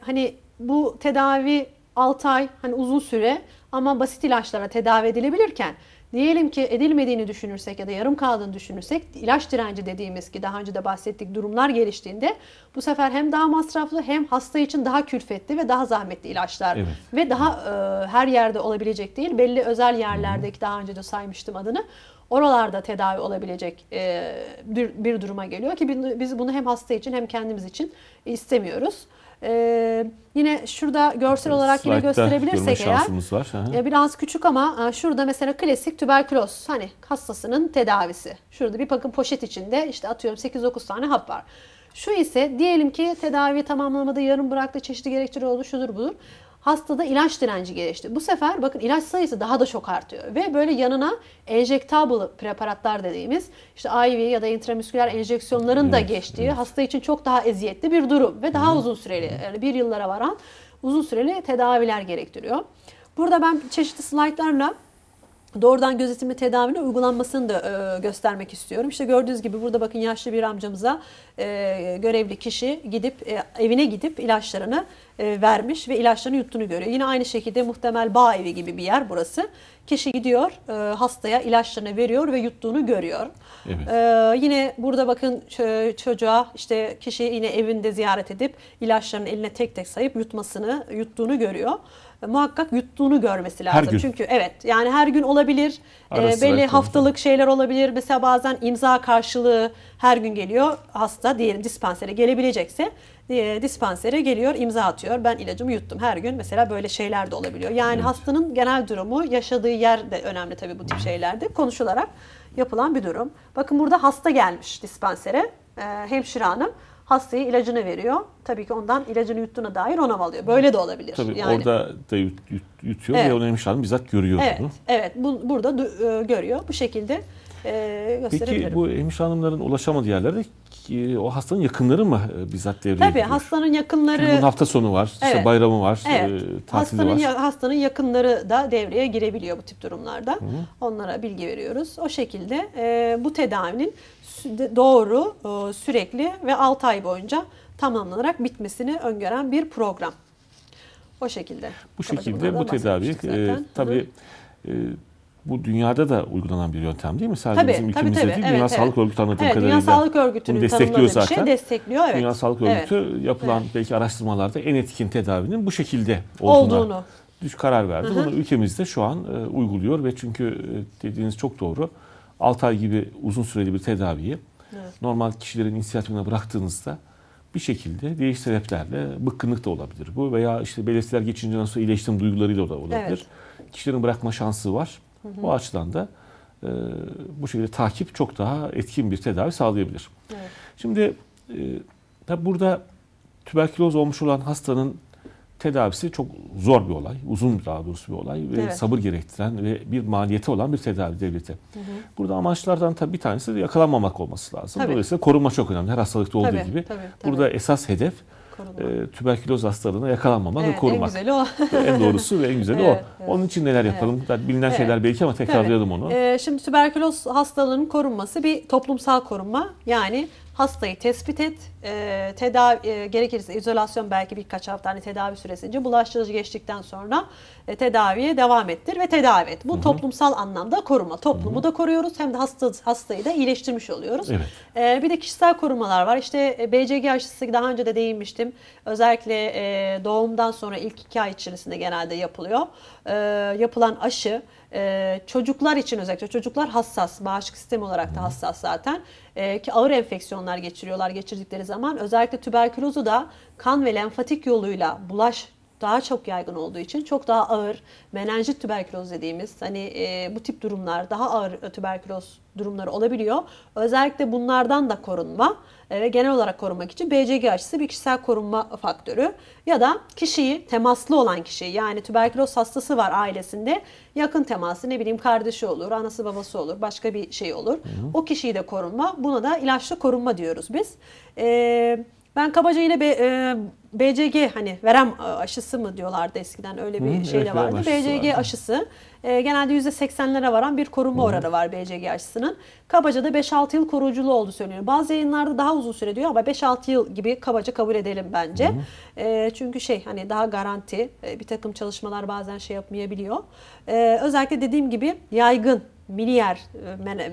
hani bu tedavi 6 ay hani uzun süre ama basit ilaçlara tedavi edilebilirken Diyelim ki edilmediğini düşünürsek ya da yarım kaldığını düşünürsek ilaç direnci dediğimiz ki daha önce de bahsettik durumlar geliştiğinde bu sefer hem daha masraflı hem hasta için daha külfetli ve daha zahmetli ilaçlar evet. ve daha e, her yerde olabilecek değil belli özel yerlerdeki daha önce de saymıştım adını oralarda tedavi olabilecek e, bir, bir duruma geliyor ki biz bunu hem hasta için hem kendimiz için istemiyoruz. Ee, yine şurada görsel olarak yine gösterebilirsek eğer. Var. Aha. E, biraz küçük ama e, şurada mesela klasik tüberküloz hani hastasının tedavisi. Şurada bir bakın poşet içinde işte atıyorum 8-9 tane hap var. Şu ise diyelim ki tedavi tamamlamadı yarım bıraktı çeşitli gerekçeleri oldu şudur budur. Hastada ilaç direnci gelişti. Bu sefer bakın ilaç sayısı daha da çok artıyor ve böyle yanına enjektable preparatlar dediğimiz işte IV ya da intramusküler enjeksiyonların evet, da geçtiği evet. hasta için çok daha eziyetli bir durum ve daha evet. uzun süreli yani bir yıllara varan uzun süreli tedaviler gerektiriyor. Burada ben çeşitli slaytlarla doğrudan gözetimli tedavinin uygulanmasını da e, göstermek istiyorum. İşte gördüğünüz gibi burada bakın yaşlı bir amcamıza e, görevli kişi gidip e, evine gidip ilaçlarını e, vermiş ve ilaçlarını yuttuğunu görüyor. Yine aynı şekilde muhtemel bağ evi gibi bir yer burası. Kişi gidiyor e, hastaya ilaçlarını veriyor ve yuttuğunu görüyor. Evet. E, yine burada bakın çocuğa işte kişi yine evinde ziyaret edip ilaçlarını eline tek tek sayıp yutmasını yuttuğunu görüyor. E, muhakkak yuttuğunu görmesi lazım. Her gün. Çünkü evet yani her gün olabilir. E, belli haftalık şeyler olabilir. Mesela bazen imza karşılığı her gün geliyor. Hasta diyelim dispansere gelebilecekse e, dispansere geliyor imza atıyor. Ben ilacımı yuttum her gün. Mesela böyle şeyler de olabiliyor. Yani evet. hastanın genel durumu yaşadığı yer de önemli tabii bu tip şeylerde konuşularak yapılan bir durum. Bakın burada hasta gelmiş dispansere e, hemşire hanım hastaya ilacını veriyor. Tabii ki ondan ilacını yuttuğuna dair onam alıyor. Böyle de olabilir. Tabii yani. orada da yut, yut, yutuyor evet. ve onu hemşire bizzat görüyor. Evet, bunu. evet. Bu, burada e, görüyor. Bu şekilde e, gösterebilirim. Peki bu hemşire hanımların ulaşamadığı yerlerde o hastanın yakınları mı e, bizzat devreye Tabii gidiyor? hastanın yakınları. Çünkü bunun hafta sonu var, evet. işte bayramı var, e, evet. e, tatili hastanın, var. Hastanın yakınları da devreye girebiliyor bu tip durumlarda. Hı. Onlara bilgi veriyoruz. O şekilde e, bu tedavinin doğru, e, sürekli ve 6 ay boyunca tamamlanarak bitmesini öngören bir program. O şekilde. Bu şekilde bu tedavi e, tabii e, bu dünyada da uygulanan bir yöntem değil mi? Sadece tabii, bizim ülkemizde tabii, tabii. değil. Dünya evet, Sağlık Örgütü anladığım evet, kadarıyla. Dünya Sağlık Örgütü'nün destekliyor şey zaten. Şey destekliyor evet. Dünya Sağlık Örgütü evet. yapılan evet. belki araştırmalarda en etkin tedavinin bu şekilde olduğunu düş karar verdi. Hı hı. Bunu ülkemizde şu an e, uyguluyor ve çünkü e, dediğiniz çok doğru. 6 ay gibi uzun süreli bir tedaviyi evet. normal kişilerin inisiyatifine bıraktığınızda bir şekilde değiş sebeplerle bıkkınlık da olabilir bu veya işte belirtiler geçince nasıl iyileştim duygularıyla da olabilir. Evet. Kişilerin bırakma şansı var. Hı hı. O açıdan da e, bu şekilde takip çok daha etkin bir tedavi sağlayabilir. Evet. Şimdi e, tabi burada tüberküloz olmuş olan hastanın tedavisi çok zor bir olay. Uzun daha doğrusu bir olay. Evet. Ve sabır gerektiren ve bir maliyeti olan bir tedavi devlete. Hı hı. Burada amaçlardan tabii bir tanesi de yakalanmamak olması lazım. Tabii. Dolayısıyla korunma çok önemli. Her hastalıkta olduğu tabii, gibi. Tabii, tabii. Burada esas hedef korunmak. E, tüberküloz hastalığına yakalanmamak evet, ve korumak. En güzeli o. [laughs] en doğrusu ve en güzeli evet, o. Evet. Onun için neler yapalım? Evet. Bilinen evet. şeyler belki ama tekrarlayalım evet. onu. Ee, şimdi tüberküloz hastalığının korunması bir toplumsal korunma. Yani hastayı tespit et, e, tedavi e, gerekirse izolasyon belki birkaç hafta hani tedavi süresince bulaştırıcı geçtikten sonra e, tedaviye devam ettir ve tedavi et. Bu Hı-hı. toplumsal anlamda koruma. Toplumu Hı-hı. da koruyoruz hem de hasta hastayı da iyileştirmiş oluyoruz. Evet. E, bir de kişisel korumalar var. İşte e, BCG aşısı daha önce de değinmiştim. Özellikle e, doğumdan sonra ilk iki ay içerisinde genelde yapılıyor. E, yapılan aşı e, çocuklar için özellikle çocuklar hassas, bağışık sistem olarak da hassas zaten e, ki ağır enfeksiyonlar geçiriyorlar geçirdikleri zaman özellikle tüberkülozu da kan ve lenfatik yoluyla bulaş daha çok yaygın olduğu için çok daha ağır menenjit tüberküloz dediğimiz hani e, bu tip durumlar daha ağır tüberküloz durumları olabiliyor. Özellikle bunlardan da korunma ve genel olarak korumak için BCG aşısı bir kişisel korunma faktörü ya da kişiyi temaslı olan kişi yani tüberküloz hastası var ailesinde yakın teması ne bileyim kardeşi olur, anası babası olur, başka bir şey olur. Hı. O kişiyi de korunma. Buna da ilaçlı korunma diyoruz biz. Eee ben kabaca yine B, e, BCG hani verem e, aşısı mı diyorlardı eskiden öyle bir Hı, şeyle vardı. BCG vardı. aşısı e, genelde %80'lere varan bir korunma oranı var BCG aşısının. Kabaca da 5-6 yıl koruyuculuğu olduğu söyleniyor. Bazı yayınlarda daha uzun süre diyor ama 5-6 yıl gibi kabaca kabul edelim bence. E, çünkü şey hani daha garanti e, bir takım çalışmalar bazen şey yapmayabiliyor. E, özellikle dediğim gibi yaygın miliyer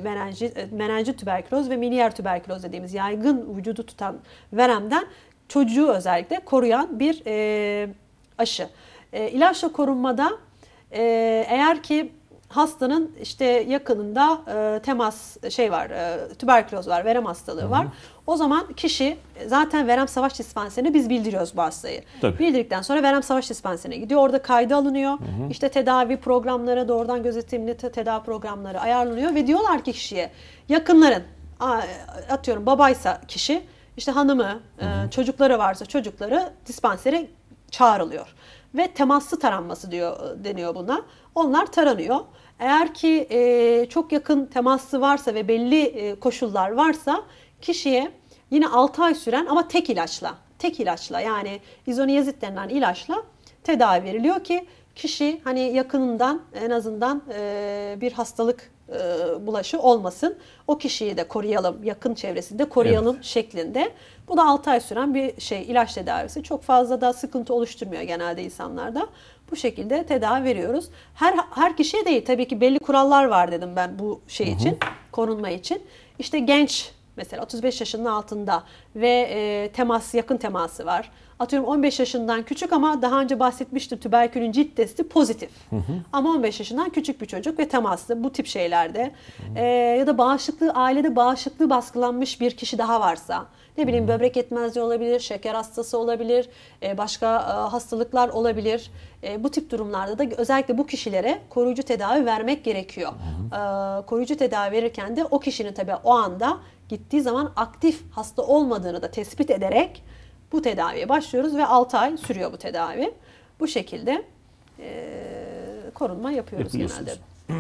menenjit, menenjit e, tüberküloz ve miliyer tüberküloz dediğimiz yaygın vücudu tutan veremden çocuğu özellikle koruyan bir e, aşı. E, ilaçla korunmada ee, eğer ki hastanın işte yakınında e, temas e, şey var, e, tüberküloz var, verem hastalığı Hı-hı. var. O zaman kişi zaten verem savaş dispanserine biz bildiriyoruz bu hastayı. Tabii. Bildirdikten sonra verem savaş dispanserine gidiyor. Orada kaydı alınıyor. Hı-hı. İşte tedavi programları, doğrudan gözetimli tedavi programları ayarlanıyor ve diyorlar ki kişiye yakınların atıyorum babaysa kişi işte hanımı, Hı-hı. çocukları varsa çocukları dispansere çağrılıyor ve temaslı taranması diyor deniyor buna. Onlar taranıyor. Eğer ki e, çok yakın teması varsa ve belli e, koşullar varsa kişiye yine 6 ay süren ama tek ilaçla, tek ilaçla yani izoniyazit denilen ilaçla tedavi veriliyor ki kişi hani yakınından en azından e, bir hastalık e, bulaşı olmasın. O kişiyi de koruyalım, yakın çevresinde koruyalım evet. şeklinde. Bu da 6 ay süren bir şey ilaç tedavisi. Çok fazla da sıkıntı oluşturmuyor genelde insanlarda. Bu şekilde tedavi veriyoruz. Her her kişiye değil tabii ki belli kurallar var dedim ben bu şey için, hı hı. korunma için. İşte genç mesela 35 yaşının altında ve e, temas yakın teması var atıyorum 15 yaşından küçük ama daha önce bahsetmiştim tüberkülün cilt testi pozitif. Hı hı. Ama 15 yaşından küçük bir çocuk ve temaslı bu tip şeylerde E, ya da bağışıklığı ailede bağışıklığı baskılanmış bir kişi daha varsa ne bileyim böbrek yetmezliği olabilir, şeker hastası olabilir, e, başka e, hastalıklar olabilir. E, bu tip durumlarda da özellikle bu kişilere koruyucu tedavi vermek gerekiyor. E, koruyucu tedavi verirken de o kişinin tabii o anda gittiği zaman aktif hasta olmadığını da tespit ederek bu tedaviye başlıyoruz ve 6 ay sürüyor bu tedavi. Bu şekilde e, korunma yapıyoruz genelde. [clears throat]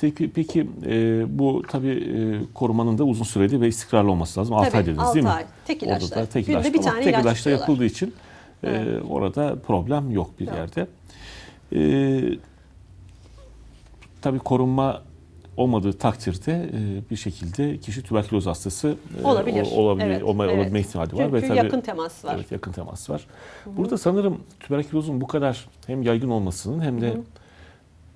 Peki, peki e, bu tabii e, korumanın da uzun süreli ve istikrarlı olması lazım. 6 ay dediniz değil mi? Tek ay, Orada da tek ilaçla, bir tane tek ilaç ilaçla yapıldığı için e, orada problem yok bir yok. yerde. E, tabii korunma olmadığı takdirde e, bir şekilde kişi tüberküloz hastası e, olabilir. O, olabilir evet, olma, evet. ihtimali var Çünkü ve tabii, yakın temas var. Evet, yakın temas var. Hı-hı. Burada sanırım tüberkülozun bu kadar hem yaygın olmasının hem de Hı-hı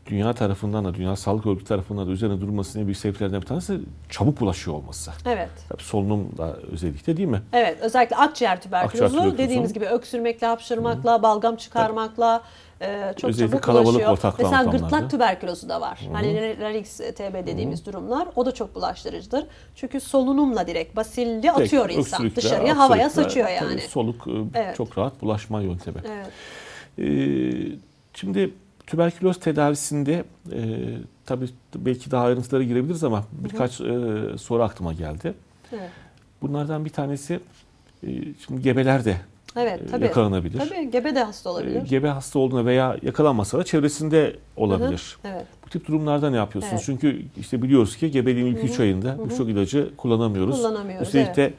dünya tarafından da, Dünya Sağlık Örgütü tarafından da üzerine durmasının en büyük sebeplerden bir tanesi çabuk bulaşıyor olması. Evet. Tabii solunum da özellikle değil mi? Evet, özellikle akciğer tüberkülozu, dediğimiz gibi öksürmekle, hapşırmakla, Hı-hı. balgam çıkarmakla e, çok özellikle çabuk kalabalık bulaşıyor. Mesela gırtlak tüberkülozu da var. Hı-hı. Hani larynx e, TB dediğimiz Hı-hı. durumlar o da çok bulaştırıcıdır. Çünkü solunumla direkt basilli Tek, atıyor insan dışarıya, havaya saçıyor yani. Tabii, soluk e, evet. çok rahat bulaşma yöntemi. Evet. Ee, şimdi Tüberküloz tedavisinde e, tabii belki daha ayrıntılara girebiliriz ama birkaç E, soru aklıma geldi. Evet. Bunlardan bir tanesi e, şimdi gebeler de evet, e, tabii. yakalanabilir. Tabii gebe de hasta e, olabilir. E, gebe hasta olduğuna veya yakalanmasa da çevresinde olabilir. Hı hı. Evet. Bu tip durumlarda ne yapıyorsunuz? Evet. Çünkü işte biliyoruz ki gebeliğin ilk 3 ayında birçok ilacı kullanamıyoruz. Kullanamıyoruz. Üstelik de evet,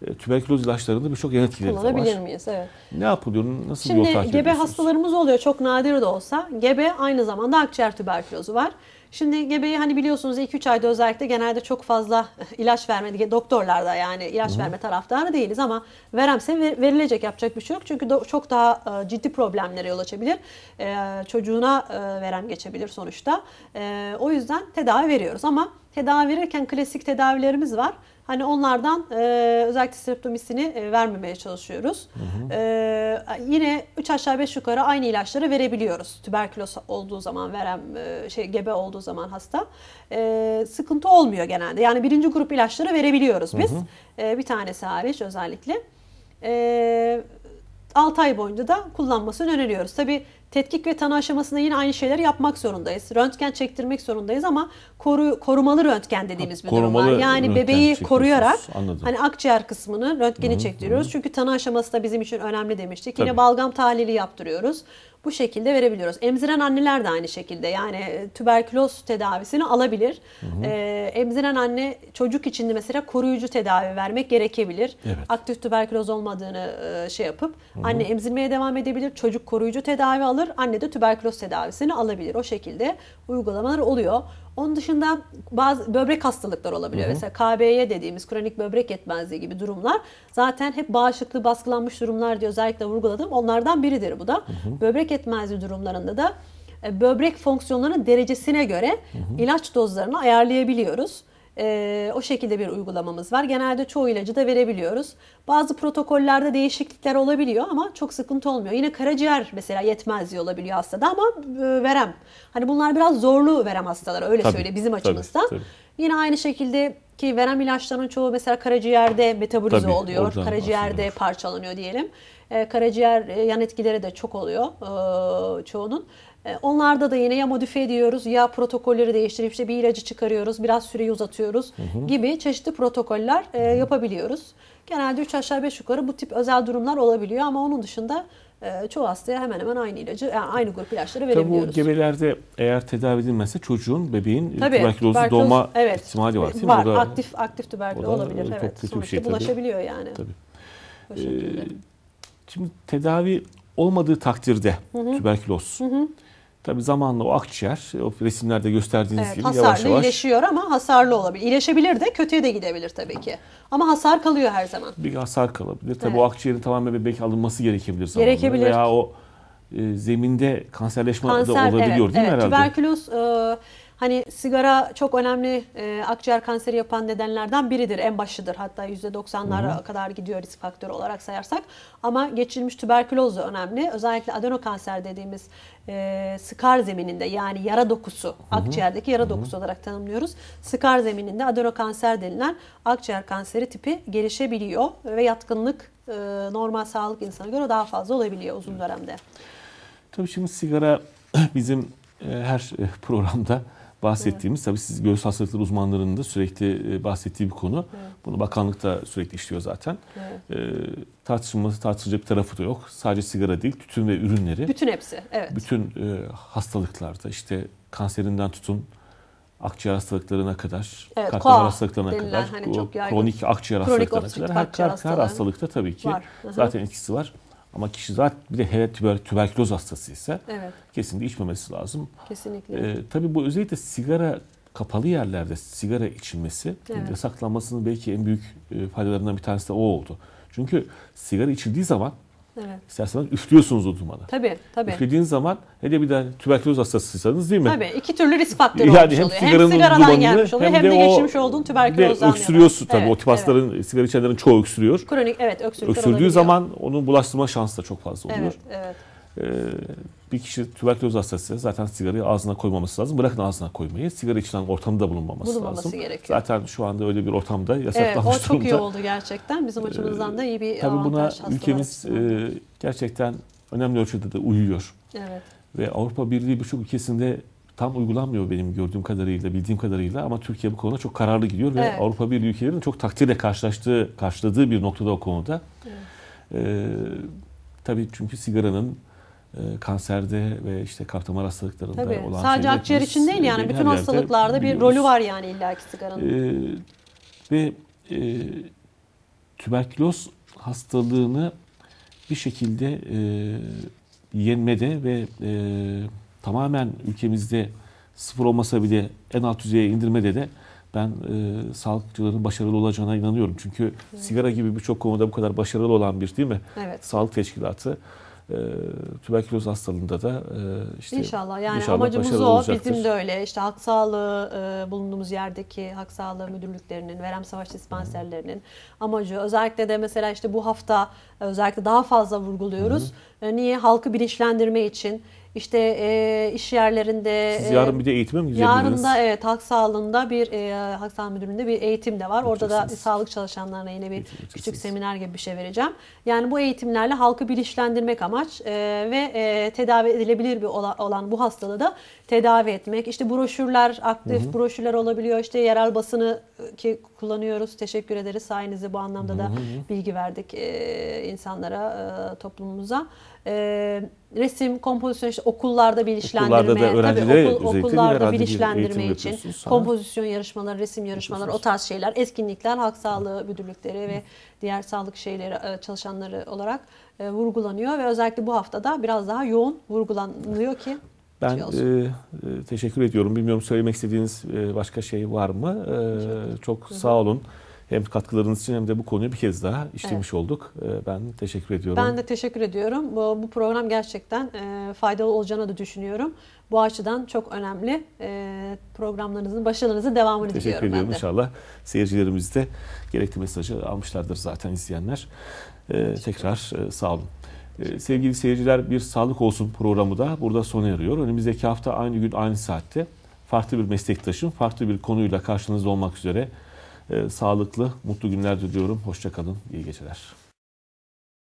evet. E, tüberküloz ilaçlarında birçok yan etkileri var. Kullanabilir miyiz? Evet. Ne yapılıyor? Nasıl Şimdi, bir yol takip Şimdi gebe hastalarımız oluyor çok nadir de olsa. Gebe aynı zamanda akciğer tüberkülozu var. Şimdi gebeyi hani biliyorsunuz 2-3 ayda özellikle genelde çok fazla [laughs] ilaç vermedi doktorlar da yani ilaç Hı. verme taraftarı değiliz ama veremse verilecek yapacak bir şey yok. Çünkü çok daha e, ciddi problemlere yol açabilir. E, çocuğuna e, verem geçebilir sonuçta. O yüzden tedavi veriyoruz ama tedavi verirken klasik tedavilerimiz var. Hani onlardan e, özellikle streptomisini e, vermemeye çalışıyoruz. Hı hı. E, yine 3 aşağı 5 yukarı aynı ilaçları verebiliyoruz. Tüberküloz olduğu zaman veren e, şey gebe olduğu zaman hasta e, sıkıntı olmuyor genelde. Yani birinci grup ilaçları verebiliyoruz biz. Hı hı. E, bir tanesi hariç özellikle. E, 6 ay boyunca da kullanmasını öneriyoruz. Tabi Tetkik ve tanı aşamasında yine aynı şeyleri yapmak zorundayız. Röntgen çektirmek zorundayız ama koru, korumalı röntgen dediğimiz bir durum var. Yani bebeği koruyarak anladım. hani akciğer kısmını röntgeni hı, çektiriyoruz. Hı. Çünkü tanı aşaması da bizim için önemli demiştik. Tabii. Yine balgam tahlili yaptırıyoruz bu şekilde verebiliyoruz. Emziren anneler de aynı şekilde yani e, tüberküloz tedavisini alabilir. Hı hı. Ee, emziren anne çocuk için de mesela koruyucu tedavi vermek gerekebilir. Evet. Aktif tüberküloz olmadığını e, şey yapıp hı hı. anne emzirmeye devam edebilir. Çocuk koruyucu tedavi alır. Anne de tüberküloz tedavisini alabilir. O şekilde uygulamalar oluyor. Onun dışında bazı böbrek hastalıklar olabiliyor. Hı hı. Mesela KBY dediğimiz kronik böbrek yetmezliği gibi durumlar zaten hep bağışıklığı baskılanmış durumlar diye özellikle vurguladım. Onlardan biridir bu da. Hı hı. Böbrek yetmezliği durumlarında da e, böbrek fonksiyonlarının derecesine göre hı hı. ilaç dozlarını ayarlayabiliyoruz. E, o şekilde bir uygulamamız var. Genelde çoğu ilacı da verebiliyoruz. Bazı protokollerde değişiklikler olabiliyor ama çok sıkıntı olmuyor. Yine karaciğer mesela yetmez diye olabiliyor hastada ama e, verem. Hani bunlar biraz zorlu verem hastalar. öyle tabii, söyle bizim açımızdan. Tabii, tabii. Yine aynı şekilde ki verem ilaçlarının çoğu mesela karaciğerde metabolize tabii, oluyor. Karaciğerde parçalanıyor diyelim. E, karaciğer e, yan etkileri de çok oluyor e, çoğunun. E, onlarda da yine ya modifiye ediyoruz ya protokolleri değiştirip işte bir ilacı çıkarıyoruz, biraz süreyi uzatıyoruz hı hı. gibi çeşitli protokoller e, hı hı. yapabiliyoruz. Genelde 3 aşağı 5 yukarı bu tip özel durumlar olabiliyor ama onun dışında e, çoğu hastaya hemen hemen aynı ilacı, yani aynı grup ilaçları verebiliyoruz. Tabii bu gebelerde eğer tedavi edilmezse çocuğun, bebeğin tabii, tüberkülozu tüberküloz, doğma evet, ihtimali var değil var, mi? Var, aktif, aktif tüberküloz olabilir. Çok kötü bir şey bulaşabiliyor tabii. yani. Tabii. Ee, şimdi tedavi olmadığı takdirde hı hı. tüberküloz... Hı hı Tabii zamanla o akciğer o resimlerde gösterdiğiniz evet, gibi hasarlı yavaş yavaş. iyileşiyor ama hasarlı olabilir. İyileşebilir de kötüye de gidebilir tabii ki. Ama hasar kalıyor her zaman. Bir hasar kalabilir. Tabii evet. o akciğerin tamamen belki alınması gerekebilir zamanla. Gerekebilir. Veya o e, zeminde kanserleşme Kanser, de olabiliyor evet, değil mi evet. herhalde? Tüberküloz e, Hani sigara çok önemli e, akciğer kanseri yapan nedenlerden biridir, en başıdır. Hatta %90'lara kadar gidiyor risk faktörü olarak sayarsak. Ama geçirilmiş tüberküloz da önemli. Özellikle adenokanser dediğimiz e, skar zemininde yani yara dokusu, akciğerdeki yara dokusu olarak tanımlıyoruz. Skar zemininde adenokanser denilen akciğer kanseri tipi gelişebiliyor ve yatkınlık e, normal sağlık insana göre daha fazla olabiliyor uzun dönemde. Tabii şimdi sigara [clears throat] bizim e, her e, programda bahsettiğimiz evet. tabii siz göğüs hastalıkları uzmanlarının da sürekli e, bahsettiği bir konu. Evet. Bunu bakanlık da sürekli işliyor zaten. Evet. E, tartışılması tartışılacak bir tarafı da yok. Sadece sigara değil, tütün ve ürünleri. Bütün hepsi, evet. Bütün e, hastalıklarda işte kanserinden tutun akciğer hastalıklarına kadar, evet, kalp damar hastalıklarına kadar, hani çok kronik akciğer kronik hastalıklarına kadar her, her hastalıkta tabii ki var. zaten etkisi var. Ama kişi zaten bir de hele tüber, tüberküloz hastası ise evet. kesinlikle içmemesi lazım. Kesinlikle. Ee, tabii bu özellikle sigara kapalı yerlerde sigara içilmesi evet. yasaklanmasının belki en büyük e, faydalarından bir tanesi de o oldu. Çünkü sigara içildiği zaman Evet. İsterseniz üflüyorsunuz o dumanı. Tabii tabii. Üflediğiniz zaman hele bir de hani tüberküloz hastasıysanız değil mi? Tabii iki türlü risk faktörü yani olmuş hem oluyor. Hem sigaradan dumanını, gelmiş oluyor hem, hem de, de geçirmiş olduğun tüberkülozdan. öksürüyorsun tabii evet, o tip evet. sigara içenlerin çoğu öksürüyor. Kronik evet öksürüyor. Öksürdüğü zaman onun bulaştırma şansı da çok fazla oluyor. Evet evet. Ee, bir kişi tüberküloz hastası zaten sigarayı ağzına koymaması lazım. Bırakın ağzına koymayı. Sigara içilen ortamda bulunmaması, bulunmaması lazım. gerekiyor. Zaten şu anda öyle bir ortamda yasaklanmış Evet, o çok iyi oldu gerçekten. Bizim açımızdan da iyi bir Tabii avantaj. Tabii buna ülkemiz e, gerçekten önemli ölçüde de uyuyor. Evet. Ve Avrupa Birliği birçok ülkesinde tam uygulanmıyor benim gördüğüm kadarıyla, bildiğim kadarıyla ama Türkiye bu konuda çok kararlı gidiyor ve evet. Avrupa Birliği ülkelerinin çok takdirle karşılaştığı, karşıladığı bir noktada o konuda. Evet. Ee, tabii çünkü sigaranın ee, kanserde ve işte kartamar hastalıklarında Tabii. olan sadece akciğer için değil yani e, bütün hastalıklarda biliyoruz. bir rolü var yani illaki sigaranın. Ee, ve e, tüberküloz hastalığını bir şekilde e, yenmede ve e, tamamen ülkemizde sıfır olmasa bile en alt düzeye indirmede de ben e, sağlıkçıların başarılı olacağına inanıyorum. Çünkü evet. sigara gibi birçok konuda bu kadar başarılı olan bir değil mi? Evet. Sağlık teşkilatı e, tüberküloz hastalığında da e, işte inşallah yani inşallah amacımız o olacaktır. bizim de öyle işte halk sağlığı e, bulunduğumuz yerdeki halk sağlığı müdürlüklerinin verem savaş dispanserlerinin hmm. amacı özellikle de mesela işte bu hafta e, özellikle daha fazla vurguluyoruz. Hmm. E, niye halkı bilinçlendirme için işte e, iş yerlerinde... Siz yarın bir de eğitime mi gideceksiniz? Yarın da evet halk sağlığında bir, e, halk sağlığı müdürlüğünde bir eğitim de var. Orada da sağlık çalışanlarına yine bir küçük seminer gibi bir şey vereceğim. Yani bu eğitimlerle halkı bilinçlendirmek amaç e, ve e, tedavi edilebilir bir olan, olan bu hastalığı da tedavi etmek. İşte broşürler, aktif hı hı. broşürler olabiliyor. İşte yerel basını e, ki kullanıyoruz. Teşekkür ederiz. Sayenizde bu anlamda da hı hı. bilgi verdik e, insanlara, e, toplumumuza. resim, kompozisyon, işte okullarda bilinçlendirme. Okullarda da tabii okul, okullarda bilinçlendirme için kompozisyon yarışmaları, resim yarışmaları, o tarz şeyler, eskinlikler, halk sağlığı müdürlükleri ve diğer sağlık şeyleri çalışanları olarak vurgulanıyor ve özellikle bu haftada biraz daha yoğun vurgulanıyor ki ben e, e, teşekkür ediyorum. Bilmiyorum söylemek istediğiniz e, başka şey var mı? E, çok sağ olun. Hem katkılarınız için hem de bu konuyu bir kez daha işlemiş evet. olduk. ben teşekkür ediyorum. Ben de teşekkür ediyorum. Bu, bu program gerçekten e, faydalı olacağını da düşünüyorum. Bu açıdan çok önemli. E, programlarınızın başarılarınızın devamını teşekkür diliyorum. Teşekkür ediyorum inşallah. Seyircilerimiz de gerekli mesajı almışlardır zaten izleyenler. E, tekrar e, sağ olun. Ee, sevgili seyirciler bir sağlık olsun programı da burada sona eriyor. Önümüzdeki hafta aynı gün aynı saatte farklı bir meslektaşım, farklı bir konuyla karşınızda olmak üzere e, sağlıklı, mutlu günler diliyorum. Hoşçakalın, iyi geceler.